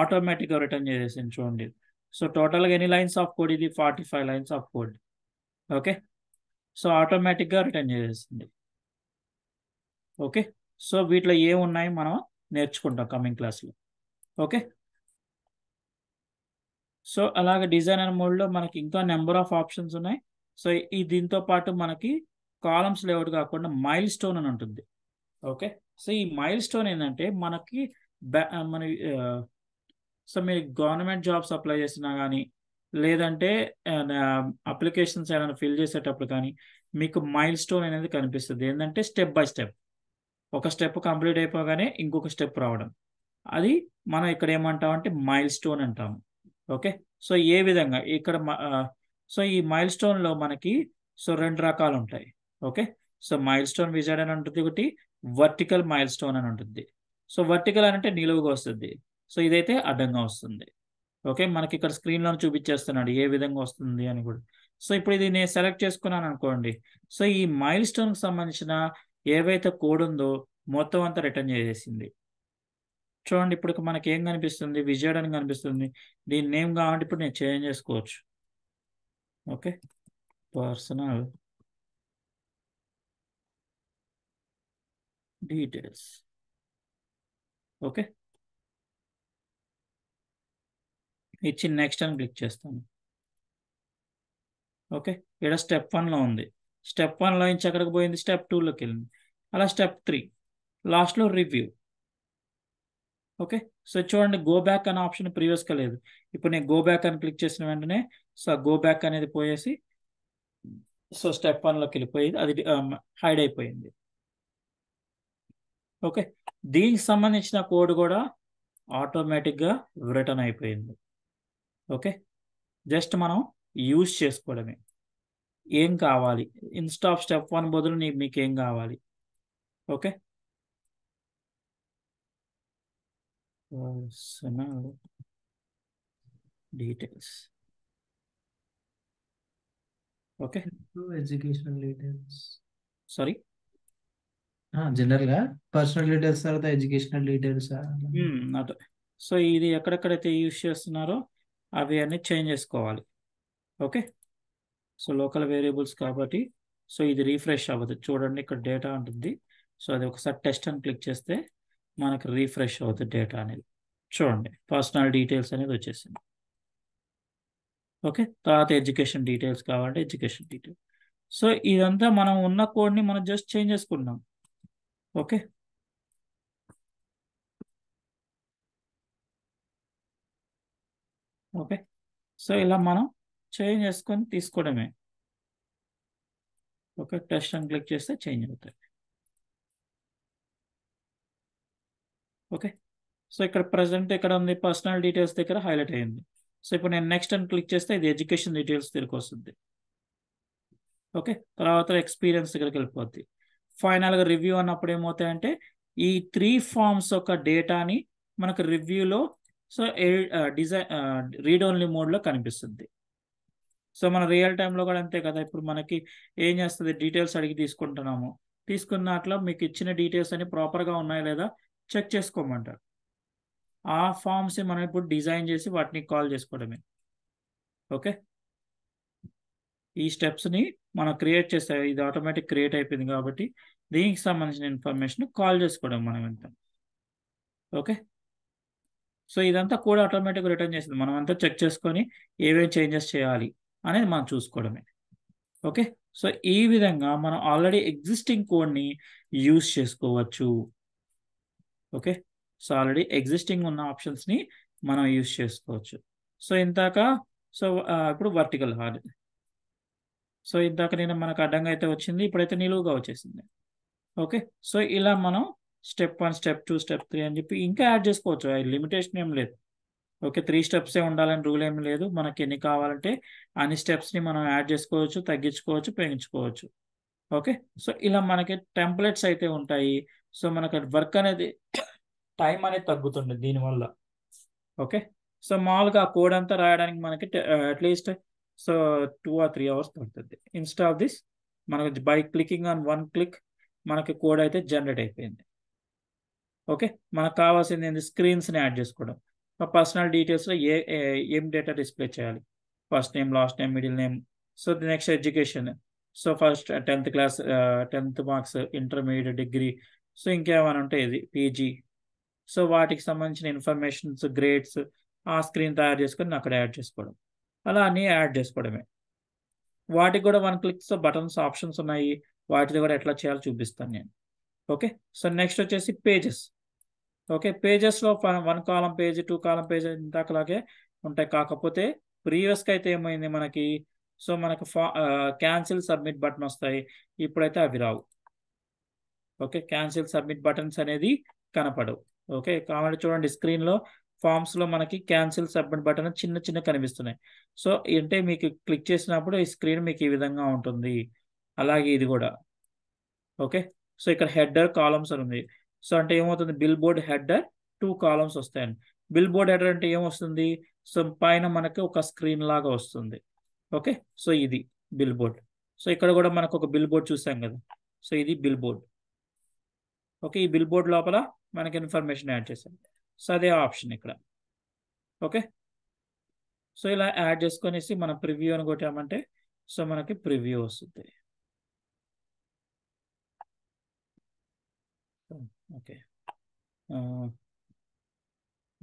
ఆటోమేటిక్గా రిటర్న్ చేసేసింది చూడండి సో టోటల్గా ఎన్ని లైన్స్ ఆఫ్ కోడ్ ఇది forty five lines of code okay so ఆటోమేటిక్గా రిటర్న్ చేసేసింది ఓకే సో వీటిలో ఏమున్నాయి మనం నేర్చుకుంటాం కమింగ్ క్లాస్లో ఓకే సో అలాగే డిజైనర్ మోడ్లో మనకి ఇంకా నెంబర్ ఆఫ్ ఆప్షన్స్ ఉన్నాయి సో ఈ దీంతో పాటు మనకి కాలమ్స్ లేఅవుట్ కాకుండా మైల్ స్టోన్ అని ఉంటుంది ఓకే సో ఈ మైల్ స్టోన్ ఏంటంటే మనకి మన సో మీరు గవర్నమెంట్ జాబ్స్ అప్లై చేసినా కానీ లేదంటే అప్లికేషన్స్ ఏమైనా ఫిల్ చేసేటప్పుడు కానీ మీకు మైల్ స్టోన్ అనేది కనిపిస్తుంది ఏంటంటే స్టెప్ బై స్టెప్ ఒక స్టెప్ కంప్లీట్ అయిపోగానే ఇంకొక స్టెప్ రావడం అది మనం ఇక్కడ ఏమంటాం అంటే మైల్ స్టోన్ అంటాము ఓకే సో ఏ విధంగా ఇక్కడ సో ఈ మైల్ స్టోన్లో మనకి సో రెండు రకాలు ఉంటాయి okay so milestone wizard అని ఉంటుంది ఒకటి వర్టికల్ మైల్ స్టోన్ అని ఉంటుంది సో వర్టికల్ అని అంటే నిలువుగా వస్తుంది సో ఇదైతే అడ్డంగా వస్తుంది ఓకే మనకి ఇక్కడ స్క్రీన్లో చూపించేస్తున్నాడు ఏ విధంగా వస్తుంది అని కూడా సో ఇప్పుడు ఇది నేను సెలెక్ట్ చేసుకున్నాను అనుకోండి సో ఈ మైల్ స్టోన్కి సంబంధించిన ఏవైతే కోడ్ ఉందో మొత్తం అంతా రిటర్న్ చేసేసింది చూడండి ఇప్పుడు మనకి ఏం కనిపిస్తుంది విజయడ్ అని కనిపిస్తుంది దీని నేమ్ కావాలంటే ఇప్పుడు నేను చేంజ్ చేసుకోవచ్చు ఓకే పర్సనల్ డీటెయిల్స్ ఓకే ఇచ్చి నెక్స్ట్ అని క్లిక్ చేస్తాను ఓకే ఇక్కడ స్టెప్ వన్లో ఉంది స్టెప్ వన్లో నుంచి ఎక్కడికి పోయింది స్టెప్ టూలోకి వెళ్ళింది అలా స్టెప్ త్రీ లాస్ట్లో రివ్యూ ఓకే సో చూడండి గో బ్యాక్ అనే ఆప్షన్ ప్రీవియస్గా లేదు ఇప్పుడు నేను గో బ్యాక్ అని క్లిక్ చేసిన వెంటనే సో గో బ్యాక్ అనేది పోయేసి సో స్టెప్ వన్లోకి వెళ్ళిపోయింది అది హైడ్ um, అయిపోయింది ఓకే దీనికి సంబంధించిన కోడ్ కూడా ఆటోమేటిక్గా రిటర్న్ అయిపోయింది ఓకే జస్ట్ మనం యూజ్ చేసుకోవడమే ఏం కావాలి ఇన్స్టా ఆఫ్ స్టెప్ వన్ బదులు నీకు మీకు ఏం కావాలి okay details okay educational details sorry జనరల్గా పర్సనల్ డీటెయిల్స్ తర్వాత ఎడ్యుకేషనల్ డీటెయిల్స్ అటు సో ఇది ఎక్కడెక్కడైతే యూస్ చేస్తున్నారో అవి అన్ని చేంజ్ చేసుకోవాలి ఓకే సో లోకల్ వేరియబుల్స్ కాబట్టి సో ఇది రీఫ్రెష్ అవ్వదు చూడండి ఇక్కడ డేటా ఉంటుంది సో అది ఒకసారి టెస్ట్ అని క్లిక్ చేస్తే మనకు రీఫ్రెష్ అవుతుంది డేటా అనేది చూడండి పర్సనల్ డీటెయిల్స్ అనేది వచ్చేసింది ఓకే తర్వాత ఎడ్యుకేషన్ డీటెయిల్స్ కావాలంటే ఎడ్యుకేషన్ డీటెయిల్ సో ఇదంతా మనం ఉన్న కోడ్ని మనం జస్ట్ చేంజ్ చేసుకుంటున్నాం ఓకే ఓకే సో ఇలా మనం చేంజ్ చేసుకొని తీసుకోవడమే ఒక టెస్ట్ అని క్లిక్ చేస్తే చేంజ్ అవుతుంది ఓకే సో ఇక్కడ ప్రజెంట్ ఇక్కడ ఉంది పర్సనల్ డీటెయిల్స్ దగ్గర హైలైట్ అయ్యింది సో ఇప్పుడు నేను నెక్స్ట్ అని క్లిక్ చేస్తే ఇది ఎడ్యుకేషన్ డీటెయిల్స్ తిరిగి వస్తుంది ఓకే తర్వాత ఎక్స్పీరియన్స్ దగ్గరికి వెళ్ళిపోద్ది ఫైనల్గా రివ్యూ అన్నప్పుడు ఏమవుతాయంటే ఈ త్రీ ఫార్మ్స్ యొక్క డేటాని మనకు రివ్యూలో సో డిజైన్ రీడ్ ఓన్లీ మోడ్లో కనిపిస్తుంది సో మన రియల్ టైంలో కూడా అంతే కదా ఇప్పుడు మనకి ఏం చేస్తుంది డీటెయిల్స్ అడిగి తీసుకుంటున్నాము తీసుకున్న అట్లా మీకు ఇచ్చిన డీటెయిల్స్ అన్ని ప్రాపర్గా ఉన్నాయా లేదా చెక్ చేసుకోమంటారు ఆ ఫామ్స్ మనం ఇప్పుడు డిజైన్ చేసి వాటిని కాల్ చేసుకోవడమే ఓకే ఈ స్టెప్స్ని మనం క్రియేట్ చేసాం ఇది ఆటోమేటిక్ క్రియేట్ అయిపోయింది కాబట్టి దీనికి సంబంధించిన ఇన్ఫర్మేషన్ కాల్ చేసుకోవడం మనం ఎంత ఓకే సో ఇదంతా కూడా ఆటోమేటిక్గా రిటర్న్ చేసింది మనం అంతా చెక్ చేసుకొని ఏమేమి చేంజెస్ చేయాలి అనేది మనం చూసుకోవడమే ఓకే సో ఈ విధంగా మనం ఆల్రెడీ ఎగ్జిస్టింగ్ కోడ్ని యూజ్ చేసుకోవచ్చు ఓకే సో ఆల్రెడీ ఎగ్జిస్టింగ్ ఉన్న ఆప్షన్స్ని మనం యూజ్ చేసుకోవచ్చు సో ఇంతాక సో ఇప్పుడు వర్టికల్ హార్ సో ఇంతాక నేను మనకు అడ్డంగా అయితే వచ్చింది ఇప్పుడైతే నిలువుగా వచ్చేసింది ఓకే సో ఇలా మనం step one step two step three అని చెప్పి ఇంకా యాడ్ చేసుకోవచ్చు లిమిటేషన్ ఏం లేదు ఓకే త్రీ స్టెప్సే ఉండాలని రూల్ ఏమి లేదు మనకి ఎన్ని కావాలంటే అన్ని స్టెప్స్ని మనం యాడ్ చేసుకోవచ్చు తగ్గించుకోవచ్చు పెంచుకోవచ్చు ఓకే సో ఇలా మనకి టెంప్లెట్స్ అయితే ఉంటాయి సో మనకి వర్క్ అనేది టైం అనేది తగ్గుతుంది దీనివల్ల ఓకే సో మామూలుగా ఆ కోడ్ అంతా రాయడానికి మనకి at least so two or three hours పడుతుంది ఇన్స్టా ఆఫ్ దిస్ మనకు by clicking on one click మనకి కోడ్ అయితే జనరేట్ అయిపోయింది ఓకే మనకు కావాల్సింది ఏంటి స్క్రీన్స్ని యాడ్ చేసుకోవడం పర్సనల్ డీటెయిల్స్లో ఏ ఏం డేటా డిస్ప్లే చేయాలి first name last name middle name so the next education so first tenth class tenth marks intermediate degree so ఇంకేమైనా ఉంటాయి ఇది పీజీ సో వాటికి సంబంధించిన ఇన్ఫర్మేషన్స్ గ్రేడ్స్ ఆ స్క్రీన్ తయారు చేసుకొని అక్కడ యాడ్ చేసుకోవడం అలా అన్నీ యాడ్ చేసుకోవడమే వాటికి కూడా వన్ క్లిక్స్ బటన్స్ ఆప్షన్స్ ఉన్నాయి వాటిది కూడా ఎట్లా చేయాలో చూపిస్తాను నేను ఓకే సో నెక్స్ట్ వచ్చేసి పేజెస్ ఓకే పేజెస్లో one column page two column page ఇంతకలాగే ఉంటాయి కాకపోతే ప్రీవియస్గా అయితే ఏమైంది మనకి సో మనకు ఫా క్యాన్సిల్ సబ్మిట్ బటన్ వస్తాయి ఇప్పుడైతే అవి రావు ఓకే క్యాన్సిల్ సబ్మిట్ బటన్స్ అనేది కనపడవు ఓకే కాబట్టి చూడండి స్క్రీన్లో ఫామ్స్లో మనకి క్యాన్సిల్ సబ్మిట్ బటన్ చిన్న చిన్న కనిపిస్తున్నాయి సో అంటే మీకు క్లిక్ చేసినప్పుడు ఈ స్క్రీన్ మీకు ఈ విధంగా ఉంటుంది అలాగే ఇది కూడా ఓకే సో ఇక్కడ హెడ్డర్ కాలమ్స్ అని ఉంది సో అంటే ఏమవుతుంది billboard header two columns వస్తాయండి బిల్ బోర్డ్ హెడర్ అంటే ఏమొస్తుంది సో పైన మనకి ఒక స్క్రీన్ లాగా వస్తుంది ఓకే సో ఇది బిల్ బోర్డ్ సో ఇక్కడ కూడా మనకు ఒక బిల్ బోర్డ్ చూసాం కదా సో ఇది బిల్ బోర్డ్ ఓకే ఈ బిల్ బోర్డ్ లోపల మనకి ఇన్ఫర్మేషన్ యాడ్ చేసాం సో అదే ఆప్షన్ ఇక్కడ ఓకే సో ఇలా యాడ్ చేసుకొనేసి మన ప్రివ్యూ అని కొట్టామంటే సో మనకి ప్రివ్యూ వస్తుంది ఓకే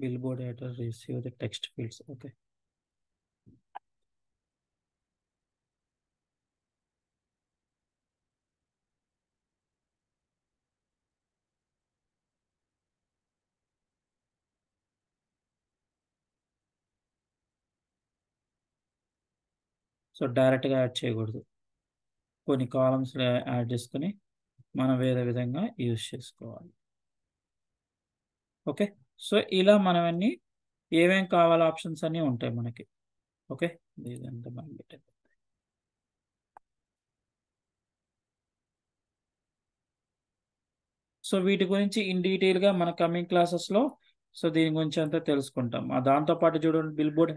బిల్ బోర్డ్ యాటర్ receive the text fields okay so డైరెక్ట్గా యాడ్ చేయకూడదు కొన్ని కాలమ్స్ యాడ్ చేసుకుని మనం వేరే విధంగా యూజ్ చేసుకోవాలి ఓకే సో ఇలా మనవన్నీ ఏమేం కావాల ఆప్షన్స్ అన్నీ ఉంటాయి మనకి ఓకే ఇదంతా మనం సో వీటి గురించి ఇన్ డీటెయిల్గా మన కమింగ్ క్లాసెస్లో సో దీని గురించి అంతా తెలుసుకుంటాం దాంతోపాటు చూడండి బిల్ బోర్డ్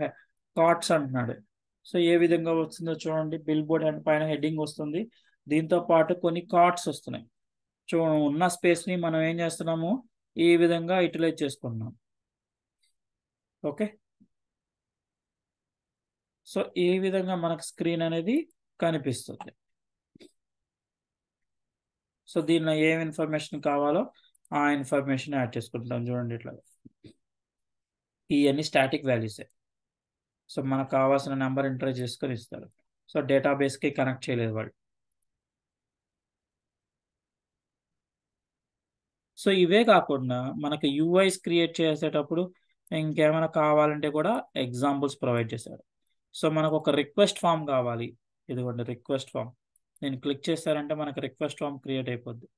కార్డ్స్ అంటున్నాడు సో ఏ విధంగా వస్తుందో చూడండి బిల్ బోర్డ్ అండ్ పైన హెడ్డింగ్ వస్తుంది దీంతో పాటు కొన్ని కార్డ్స్ వస్తున్నాయి చూ ఉన్న స్పేస్ని మనం ఏం చేస్తున్నాము ఈ విధంగా యూటిలైజ్ చేసుకున్నాం ఓకే సో ఈ విధంగా మనకు స్క్రీన్ అనేది కనిపిస్తుంది సో దీనిలో ఏం ఇన్ఫర్మేషన్ కావాలో ఆ ఇన్ఫర్మేషన్ యాడ్ చేసుకుంటాం చూడండి ఇట్లా ఇవన్నీ స్టాటిక్ వాల్యూసే సో మనకు కావాల్సిన నెంబర్ ఎంటర్ చేసుకొని ఇస్తారు సో డేటాబేస్కి కనెక్ట్ చేయలేదు వాళ్ళు సో ఇవే కాకుండా మనకి యూఐస్ క్రియేట్ చేసేటప్పుడు ఇంకేమైనా కావాలంటే కూడా ఎగ్జాంపుల్స్ ప్రొవైడ్ చేశారు సో మనకు ఒక రిక్వెస్ట్ ఫామ్ కావాలి ఇదిగోండి రిక్వెస్ట్ ఫామ్ నేను క్లిక్ చేశారంటే మనకు రిక్వెస్ట్ ఫామ్ క్రియేట్ అయిపోద్ది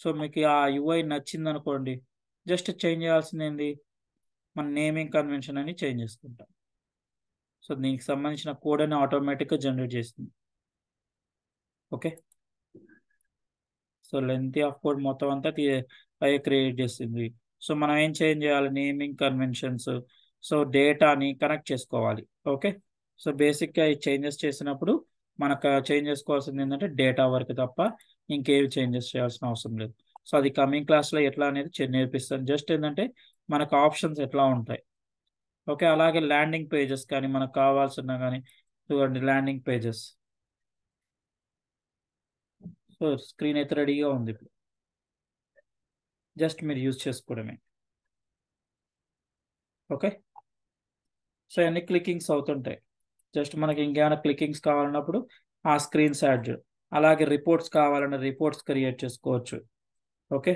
సో మీకు ఆ యుఐ నచ్చింది అనుకోండి జస్ట్ చేంజ్ చేయాల్సింది ఏంది మన నేమింగ్ కన్వెన్షన్ అని చేంజ్ చేసుకుంటాం సో దీనికి సంబంధించిన కోడ్ అని ఆటోమేటిక్గా జనరేట్ చేస్తుంది okay so length of code మొత్తం అంతా క్రియేట్ చేస్తుంది సో మనం ఏం చేంజ్ చేయాలి నేమింగ్ కన్వెన్షన్స్ సో డేటాని కనెక్ట్ చేసుకోవాలి ఓకే సో బేసిక్గా ఈ చేంజెస్ చేసినప్పుడు మనకు చేంజ్ చేసుకోవాల్సింది ఏంటంటే డేటా వరకు తప్ప ఇంకేవి చేంజెస్ చేయాల్సిన అవసరం లేదు సో అది కమింగ్ క్లాస్లో ఎట్లా అనేది నేర్పిస్తాను జస్ట్ ఏంటంటే మనకు ఆప్షన్స్ ఎట్లా ఉంటాయి ఓకే అలాగే ల్యాండింగ్ పేజెస్ కానీ మనకు కావాల్సిన కానీ చూడండి ల్యాండింగ్ పేజెస్ సో స్క్రీన్ అయితే రెడీగా ఉంది ఇప్పుడు జస్ట్ మీరు యూజ్ చేసుకోవడమే ఓకే సో అన్ని క్లికింగ్స్ అవుతుంటాయి జస్ట్ మనకి ఇంకేమైనా క్లికింగ్స్ కావాలన్నప్పుడు ఆ స్క్రీన్స్ యాడ్ అలాగే రిపోర్ట్స్ కావాలన్న రిపోర్ట్స్ క్రియేట్ చేసుకోవచ్చు ఓకే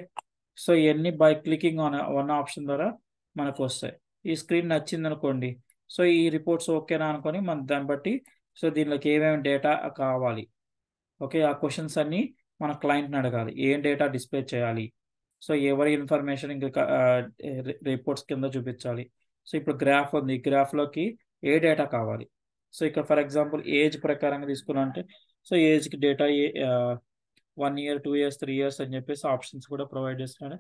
సో ఇవన్నీ by clicking on one option ద్వారా మనకు వస్తాయి ఈ స్క్రీన్ నచ్చింది అనుకోండి సో ఈ రిపోర్ట్స్ ఓకేనా అనుకొని మనం దాన్ని బట్టి సో దీనిలోకి ఏమేమి డేటా కావాలి ఓకే ఆ క్వశ్చన్స్ అన్నీ మన క్లయింట్ని అడగాలి ఏం డేటా డిస్ప్లే చేయాలి సో ఎవరి ఇన్ఫర్మేషన్ ఇంకా రిపోర్ట్స్ కింద చూపించాలి సో ఇప్పుడు గ్రాఫ్ ఉంది గ్రాఫ్లోకి ఏ డేటా కావాలి సో ఇక్కడ ఫర్ ఎగ్జాంపుల్ ఏజ్ ప్రకారంగా అంటే సో ఏజ్కి డేటా ఏ one year two years three years అని చెప్పేసి ఆప్షన్స్ కూడా ప్రొవైడ్ చేస్తున్నాడు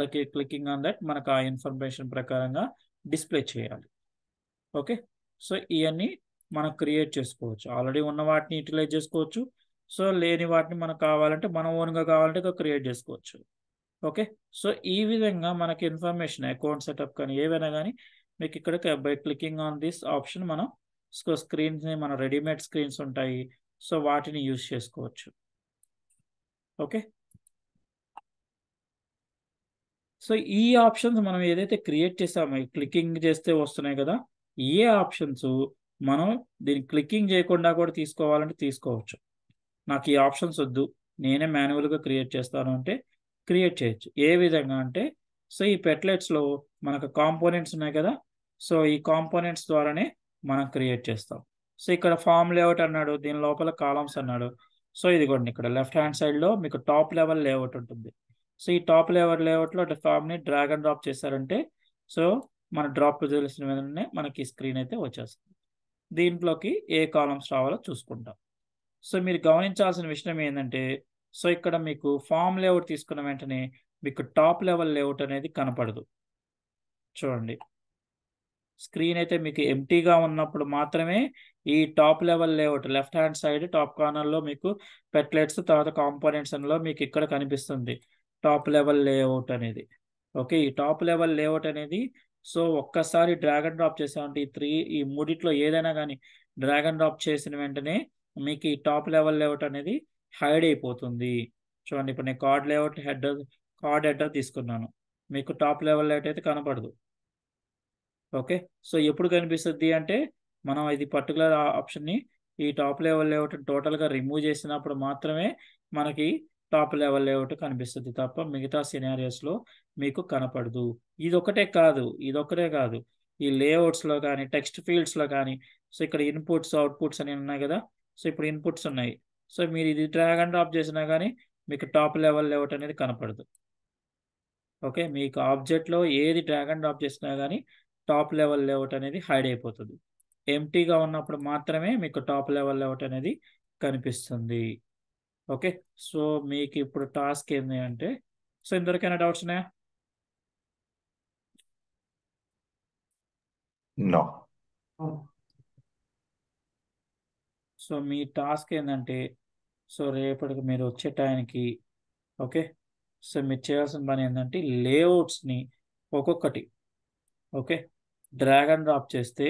లైక్ క్లికింగ్ ఆన్ దట్ మనకు ఆ ఇన్ఫర్మేషన్ ప్రకారంగా డిస్ప్లే చేయాలి ఓకే సో ఇవన్నీ మనం క్రియేట్ చేసుకోవచ్చు ఆల్రెడీ ఉన్న వాటిని యూటిలైజ్ చేసుకోవచ్చు సో లేని వాటిని మనకు కావాలంటే మనం ఓన్గా కావాలంటే క్రియేట్ చేసుకోవచ్చు ఓకే సో ఈ విధంగా మనకి ఇన్ఫర్మేషన్ అకౌంట్ సెటప్ కానీ ఏవైనా కానీ మీకు ఇక్కడ by clicking on this option మనం సో స్క్రీన్స్ని మన రెడీమేడ్ స్క్రీన్స్ ఉంటాయి సో వాటిని యూజ్ చేసుకోవచ్చు ఓకే సో ఈ ఆప్షన్స్ మనం ఏదైతే క్రియేట్ చేసామో క్లికింగ్ చేస్తే వస్తున్నాయి కదా ఏ ఆప్షన్స్ మనం దీన్ని క్లికింగ్ చేయకుండా కూడా తీసుకోవాలంటే తీసుకోవచ్చు నాకు ఈ ఆప్షన్స్ వద్దు నేనే మాన్యువల్గా క్రియేట్ చేస్తాను అంటే క్రియేట్ చేయొచ్చు ఏ విధంగా అంటే సో ఈ పెట్లెట్స్లో మనకు కాంపోనెంట్స్ ఉన్నాయి కదా సో ఈ కాంపోనెంట్స్ ద్వారానే మనం క్రియేట్ చేస్తాం సో ఇక్కడ ఫామ్ లేఅవుట్ అన్నాడు దీని లోపల కాలమ్స్ అన్నాడు సో ఇది కూడా ఇక్కడ లెఫ్ట్ హ్యాండ్ సైడ్లో మీకు టాప్ లెవెల్ లేఅవుట్ ఉంటుంది సో ఈ టాప్ లెవెల్ లేఅవుట్లో ఫామ్ని డ్రాగ్ అండ్ డ్రాప్ చేశారంటే సో మన డ్రాప్ తెలిసిన విధంగానే మనకి స్క్రీన్ అయితే వచ్చేస్తుంది దీంట్లోకి ఏ కాలమ్స్ రావాలో చూసుకుంటాం సో మీరు గమనించాల్సిన విషయం ఏంటంటే సో ఇక్కడ మీకు ఫామ్ లేఅవుట్ తీసుకున్న వెంటనే మీకు టాప్ లెవెల్ లేఅవుట్ అనేది కనపడదు చూడండి స్క్రీన్ అయితే మీకు ఎంటీగా ఉన్నప్పుడు మాత్రమే ఈ top level layout left hand side top కార్నర్లో మీకు పెట్లెట్స్ తర్వాత కాంపోనెంట్స్ అనేలో మీకు ఇక్కడ కనిపిస్తుంది టాప్ లెవెల్ లేఅవుట్ అనేది ఓకే ఈ టాప్ లెవెల్ లేఅవుట్ అనేది సో ఒక్కసారి డ్రాగన్ డ్రాప్ చేసామంటే ఈ త్రీ ఈ మూడిట్లో ఏదైనా కానీ డ్రాగన్ డ్రాప్ చేసిన వెంటనే మీకు ఈ టాప్ లెవెల్ లేఅవుట్ అనేది హైడ్ అయిపోతుంది చూడండి ఇప్పుడు నేను card layout head card head తీసుకున్నాను మీకు టాప్ లెవెల్ లేఅవుట్ అయితే కనపడదు ఓకే సో ఎప్పుడు కనిపిస్తుంది అంటే మనం ఇది పర్టికులర్ ఆప్షన్ని ఈ టాప్ లెవెల్ లేఅవుట్ టోటల్గా రిమూవ్ చేసినప్పుడు మాత్రమే మనకి టాప్ లెవెల్ లేఅవుట్ కనిపిస్తుంది తప్ప మిగతా సినారియస్లో మీకు కనపడదు ఇది ఒకటే కాదు ఇదొకటే కాదు ఈ లేఅవుట్స్లో కానీ టెక్స్ట్ ఫీల్డ్స్లో కానీ సో ఇక్కడ ఇన్పుట్స్ అవుట్పుట్స్ అని ఉన్నాయి కదా సో ఇప్పుడు ఇన్పుట్స్ ఉన్నాయి సో మీరు ఇది డ్రాగ్ అండ్ డ్రాప్ చేసినా కానీ మీకు టాప్ లెవెల్ లేఅవుట్ అనేది కనపడదు ఓకే మీకు ఆబ్జెక్ట్లో ఏది డ్రాగ్ అండ్ డ్రాప్ చేసినా కానీ టాప్ లెవెల్ లేఅవుట్ అనేది హైడ్ అయిపోతుంది ఎంటీగా ఉన్నప్పుడు మాత్రమే మీకు టాప్ లెవెల్ లేఅవుట్ అనేది కనిపిస్తుంది ఓకే సో మీకు ఇప్పుడు టాస్క్ ఏంది అంటే సో ఇంతవరకైనా డౌట్స్ ఉన్నాయా No. Oh. సో మీ టాస్క్ ఏంటంటే సో రేపటికి మీరు వచ్చే టైంకి ఓకే సో మీరు చేయాల్సిన పని ఏంటంటే లేఅవుట్స్ని ఒక్కొక్కటి ఓకే డ్రాగ్ అండ్ డ్రాప్ చేస్తే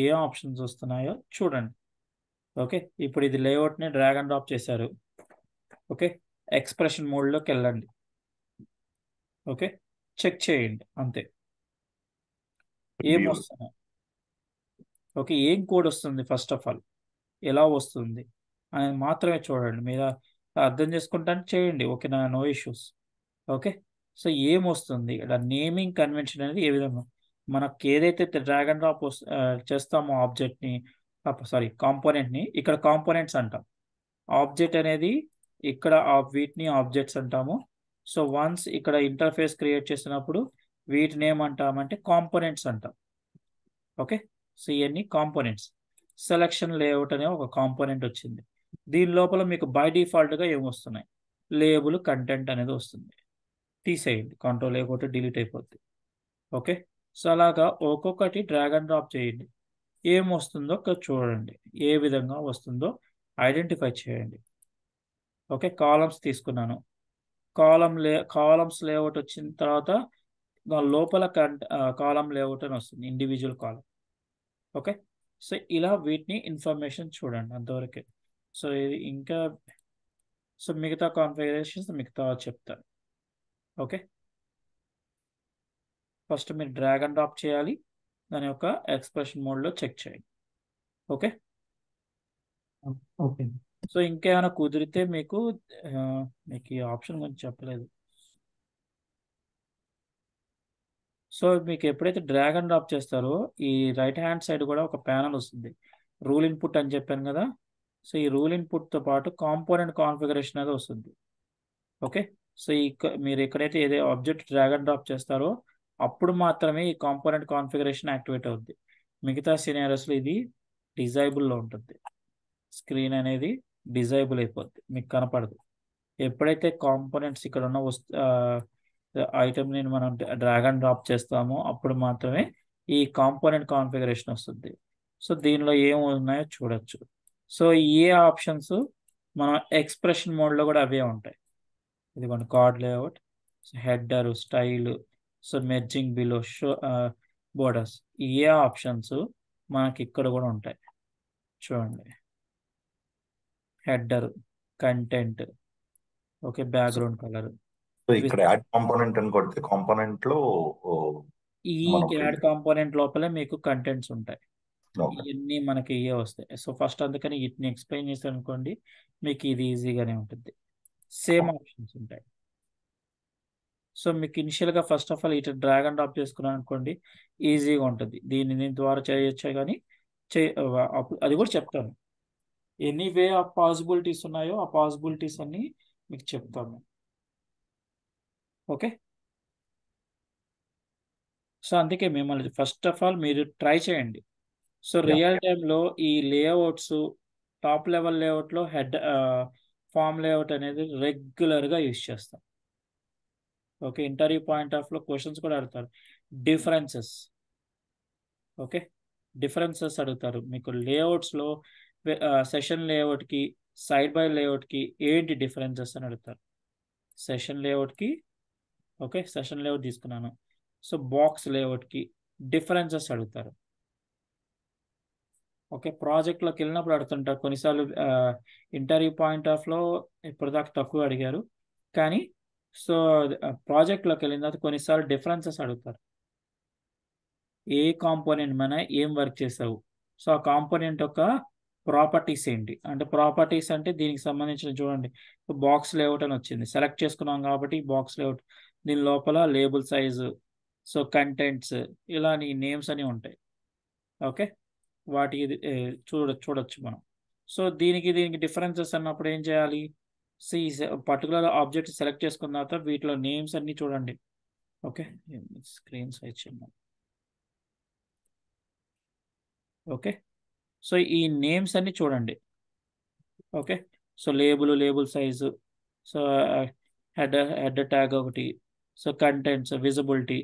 ఏ ఆప్షన్స్ వస్తున్నాయో చూడండి ఓకే ఇప్పుడు ఇది లేఅవుట్ని డ్రాగ్ అండ్ డ్రాప్ చేశారు ఓకే ఎక్స్ప్రెషన్ మోడ్లోకి వెళ్ళండి ఓకే చెక్ చేయండి అంతే ఏం వస్తున్నాయి ఓకే ఏం కోడ్ వస్తుంది ఫస్ట్ ఆఫ్ ఆల్ ఎలా వస్తుంది అని మాత్రమే చూడండి మీరు అర్థం చేసుకుంటానికి చేయండి ఓకే నా నో ఇష్యూస్ ఓకే సో ఏమొస్తుంది ఇక్కడ నేమింగ్ కన్వెన్షన్ అనేది ఏ విధంగా మనకి ఏదైతే డ్రాగన్ డ్రాప్ చేస్తామో ఆబ్జెక్ట్ని సారీ కాంపోనెంట్ని ఇక్కడ కాంపోనెంట్స్ అంటాం ఆబ్జెక్ట్ అనేది ఇక్కడ వీటిని ఆబ్జెక్ట్స్ అంటాము సో వన్స్ ఇక్కడ ఇంటర్ఫేస్ క్రియేట్ చేసినప్పుడు వీటిని ఏమంటామంటే కాంపోనెంట్స్ అంటాం ఓకే సో ఇవన్నీ కాంపోనెంట్స్ సెలక్షన్ లేఅవుట్ అనే ఒక కాంపోనెంట్ వచ్చింది దీని లోపల మీకు బై డిఫాల్ట్గా ఏమి వస్తున్నాయి లేబుల్ కంటెంట్ అనేది వస్తుంది తీసేయండి కంట్రోల్ అయిపోతే డిలీట్ అయిపోద్ది ఓకే సో అలాగా ఒక్కొక్కటి డ్రాగ్ అండ్ డ్రాప్ చేయండి ఏం వస్తుందో చూడండి ఏ విధంగా వస్తుందో ఐడెంటిఫై చేయండి ఓకే కాలమ్స్ తీసుకున్నాను కాలం లే కాలమ్స్ లేఅవుట్ వచ్చిన తర్వాత లోపల కంట కాలం లేఅవుట్ అని వస్తుంది ఇండివిజువల్ కాలం ఓకే సో ఇలా వీటిని ఇన్ఫర్మేషన్ చూడండి అంతవరకే సో ఇది ఇంకా సో మిగతా కాన్ఫిగరేషన్స్ మిగతా చెప్తాను ఓకే ఫస్ట్ మీరు డ్రాగ్ అండ్ డ్రాప్ చేయాలి దాని యొక్క ఎక్స్ప్రెషన్ మోడ్లో చెక్ చేయండి ఓకే ఓకే సో ఇంకేమైనా కుదిరితే మీకు మీకు ఈ ఆప్షన్ గురించి చెప్పలేదు సో మీకు ఎప్పుడైతే డ్రాగ్ అండ్ డ్రాప్ చేస్తారో ఈ రైట్ హ్యాండ్ సైడ్ కూడా ఒక ప్యానల్ వస్తుంది రూల్ ఇన్పుట్ అని చెప్పాను కదా సో ఈ రూల్ ఇన్పుట్తో పాటు కాంపోనెంట్ కాన్ఫిగరేషన్ అనేది వస్తుంది ఓకే సో ఈ మీరు ఎక్కడైతే ఏదో ఆబ్జెక్ట్ డ్రాగ్ అండ్ డ్రాప్ చేస్తారో అప్పుడు మాత్రమే ఈ కాంపోనెంట్ కాన్ఫిగరేషన్ యాక్టివేట్ అవుద్ది మిగతా సినారస్లో ఇది డిజైబుల్లో ఉంటుంది స్క్రీన్ అనేది డిజైబుల్ అయిపోద్ది మీకు కనపడదు ఎప్పుడైతే కాంపోనెంట్స్ ఇక్కడ ఉన్న వస్తు ఐటెంని మనం డ్రాగ్ అండ్ డ్రాప్ చేస్తామో అప్పుడు మాత్రమే ఈ కాంపోనెంట్ కాన్ఫిగరేషన్ వస్తుంది సో దీనిలో ఏం ఉన్నాయో చూడొచ్చు సో ఏ ఆప్షన్స్ మన ఎక్స్ప్రెషన్ మోడ్లో కూడా అవే ఉంటాయి ఇది మన card layout header style so merging below show borders ఏ ఆప్షన్స్ మనకి ఇక్కడ కూడా ఉంటాయి చూడండి header content okay background colour so ఇక్కడ యాడ్ కాంపోనెంట్ అని కొడితే కాంపోనెంట్ లో ఈ యాడ్ కాంపోనెంట్ లోపలే మీకు కంటెంట్స్ ఉంటాయి ఓకే ఇవన్నీ మనకి ఇవే వస్తాయి సో ఫస్ట్ అందుకని వీటిని ఎక్స్ప్లెయిన్ చేశాను అనుకోండి మీకు ఇది ఈజీగానే ఉంటుంది సేమ్ ఆప్షన్స్ ఉంటాయి సో మీకు ఇనిషియల్ గా ఫస్ట్ ఆఫ్ ఆల్ ఇటు డ్రాగ్ అండ్ డ్రాప్ చేసుకున్నాను అనుకోండి ఈజీగా ఉంటుంది దీని దీని ద్వారా చేయొచ్చే కానీ చే అది కూడా చెప్తాను ఎనీ వే ఆఫ్ పాసిబిలిటీస్ ఉన్నాయో ఆ పాసిబిలిటీస్ అన్ని మీకు చెప్తాను ఓకే సో అందుకే మిమ్మల్ని ఫస్ట్ ఆఫ్ ఆల్ మీరు ట్రై చేయండి సో రియల్ టైంలో ఈ లేఅవుట్స్ టాప్ లెవెల్ లేఅవుట్లో హెడ్ ఫామ్ లేఅవుట్ అనేది రెగ్యులర్గా యూజ్ చేస్తాం ఓకే ఇంటర్వ్యూ పాయింట్ ఆఫ్లో క్వశ్చన్స్ కూడా అడుగుతారు డిఫరెన్సెస్ ఓకే డిఫరెన్సెస్ అడుగుతారు మీకు లేఅవుట్స్లో సెషన్ లేఅవుట్కి సైడ్ బై లేఅవుట్కి ఏంటి డిఫరెన్సెస్ అని అడుగుతారు సెషన్ లేఅవుట్కి ఓకే సెషన్ లేఅవుట్ తీసుకున్నాను సో బాక్స్ లేఅవుట్కి డిఫరెన్సెస్ అడుగుతారు ఓకే ప్రాజెక్ట్లోకి వెళ్ళినప్పుడు అడుగుతుంటారు కొన్నిసార్లు ఇంటర్వ్యూ పాయింట్ ఆఫ్లో ఇప్పటిదాకా తక్కువ అడిగారు కానీ సో ప్రాజెక్ట్లోకి వెళ్ళిన తర్వాత కొన్నిసార్లు డిఫరెన్సెస్ అడుగుతారు ఏ కాంపోనెంట్ మన ఏం వర్క్ చేసావు సో ఆ కాంపోనెంట్ యొక్క ప్రాపర్టీస్ ఏంటి అంటే ప్రాపర్టీస్ అంటే దీనికి సంబంధించిన చూడండి బాక్స్ లేఅవుట్ అని వచ్చింది సెలెక్ట్ చేసుకున్నాం కాబట్టి బాక్స్ లేఅవుట్ దీని లోపల లేబుల్ సైజు సో కంటెంట్స్ ఇలా నీ నేమ్స్ అని ఉంటాయి ఓకే వాటికి చూడ చూడొచ్చు మనం సో దీనికి దీనికి డిఫరెన్సెస్ అన్నప్పుడు ఏం చేయాలి ఈ పర్టికులర్ ఆబ్జెక్ట్ సెలెక్ట్ చేసుకున్న తర్వాత వీటిలో నేమ్స్ అన్నీ చూడండి ఓకే స్క్రీన్ సైజ్ చేద్దాం ఓకే సో ఈ నేమ్స్ అన్నీ చూడండి okay so label label size so head head tag ఒకటి సో కంటెంట్స్ విజిబిలిటీ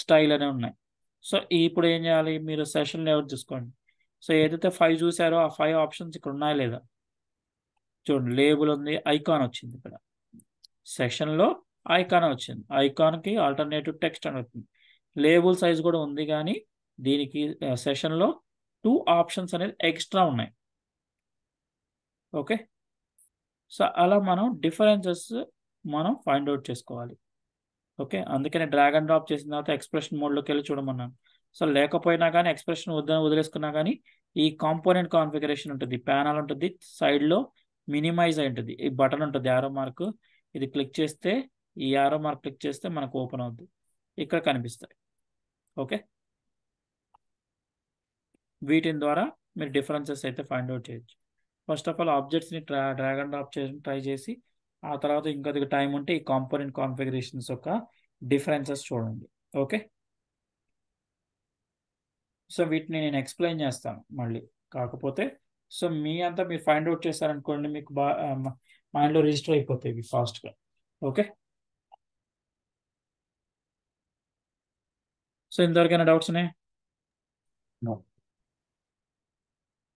స్టైల్ అనే ఉన్నాయి సో ఇప్పుడు ఏం చేయాలి మీరు సెషన్ లేఅవుట్ చూసుకోండి సో ఏదైతే ఫైవ్ చూసారో ఆ ఫైవ్ ఆప్షన్స్ ఇక్కడ ఉన్నాయా లేదా చూడండి లేబుల్ ఉంది ఐకాన్ వచ్చింది ఇక్కడ సెషన్లో ఐకాన్ వచ్చింది ఐకాన్కి ఆల్టర్నేటివ్ టెక్స్ట్ అని వచ్చింది లేబుల్ సైజ్ కూడా ఉంది కానీ దీనికి సెషన్లో టూ ఆప్షన్స్ అనేది ఎక్స్ట్రా ఉన్నాయి ఓకే సో అలా మనం డిఫరెన్సెస్ మనం ఫైండ్ అవుట్ చేసుకోవాలి ఓకే అందుకని డ్రాగ్ అండ్ డ్రాప్ చేసిన తర్వాత ఎక్స్ప్రెషన్ మోడ్లోకి వెళ్ళి చూడమన్నాను సో లేకపోయినా కానీ ఎక్స్ప్రెషన్ వద్ద వదిలేసుకున్నా కానీ ఈ కాంపోనెంట్ కాన్ఫిగరేషన్ ఉంటుంది ప్యానల్ ఉంటుంది సైడ్లో మినిమైజ్ అయి ఉంటుంది ఈ బటన్ ఉంటుంది ఆరో మార్క్ ఇది క్లిక్ చేస్తే ఈ ఆరో మార్క్ క్లిక్ చేస్తే మనకు ఓపెన్ అవుతుంది ఇక్కడ కనిపిస్తాయి ఓకే వీటిని ద్వారా మీరు డిఫరెన్సెస్ అయితే ఫైండ్ అవుట్ చేయొచ్చు ఫస్ట్ ఆఫ్ ఆల్ ఆబ్జెక్ట్స్ని ట్రా డ్రాగ్ అండ్ డ్రాప్ చేయడం ట్రై చేసి ఆ తర్వాత ఇంకొద్దిగా టైం ఉంటే ఈ కాంపోనెంట్ కాన్ఫిగరేషన్స్ యొక్క డిఫరెన్సెస్ చూడండి ఓకే సో వీటిని నేను ఎక్స్ప్లెయిన్ చేస్తాను మళ్ళీ కాకపోతే సో మీ అంతా మీరు ఫైండ్ అవుట్ చేశారనుకోండి మీకు బా మైండ్లో రిజిస్టర్ అయిపోతాయి ఇవి ఫాస్ట్గా ఓకే సో ఇంతవరకైనా డౌట్స్ ఉన్నాయి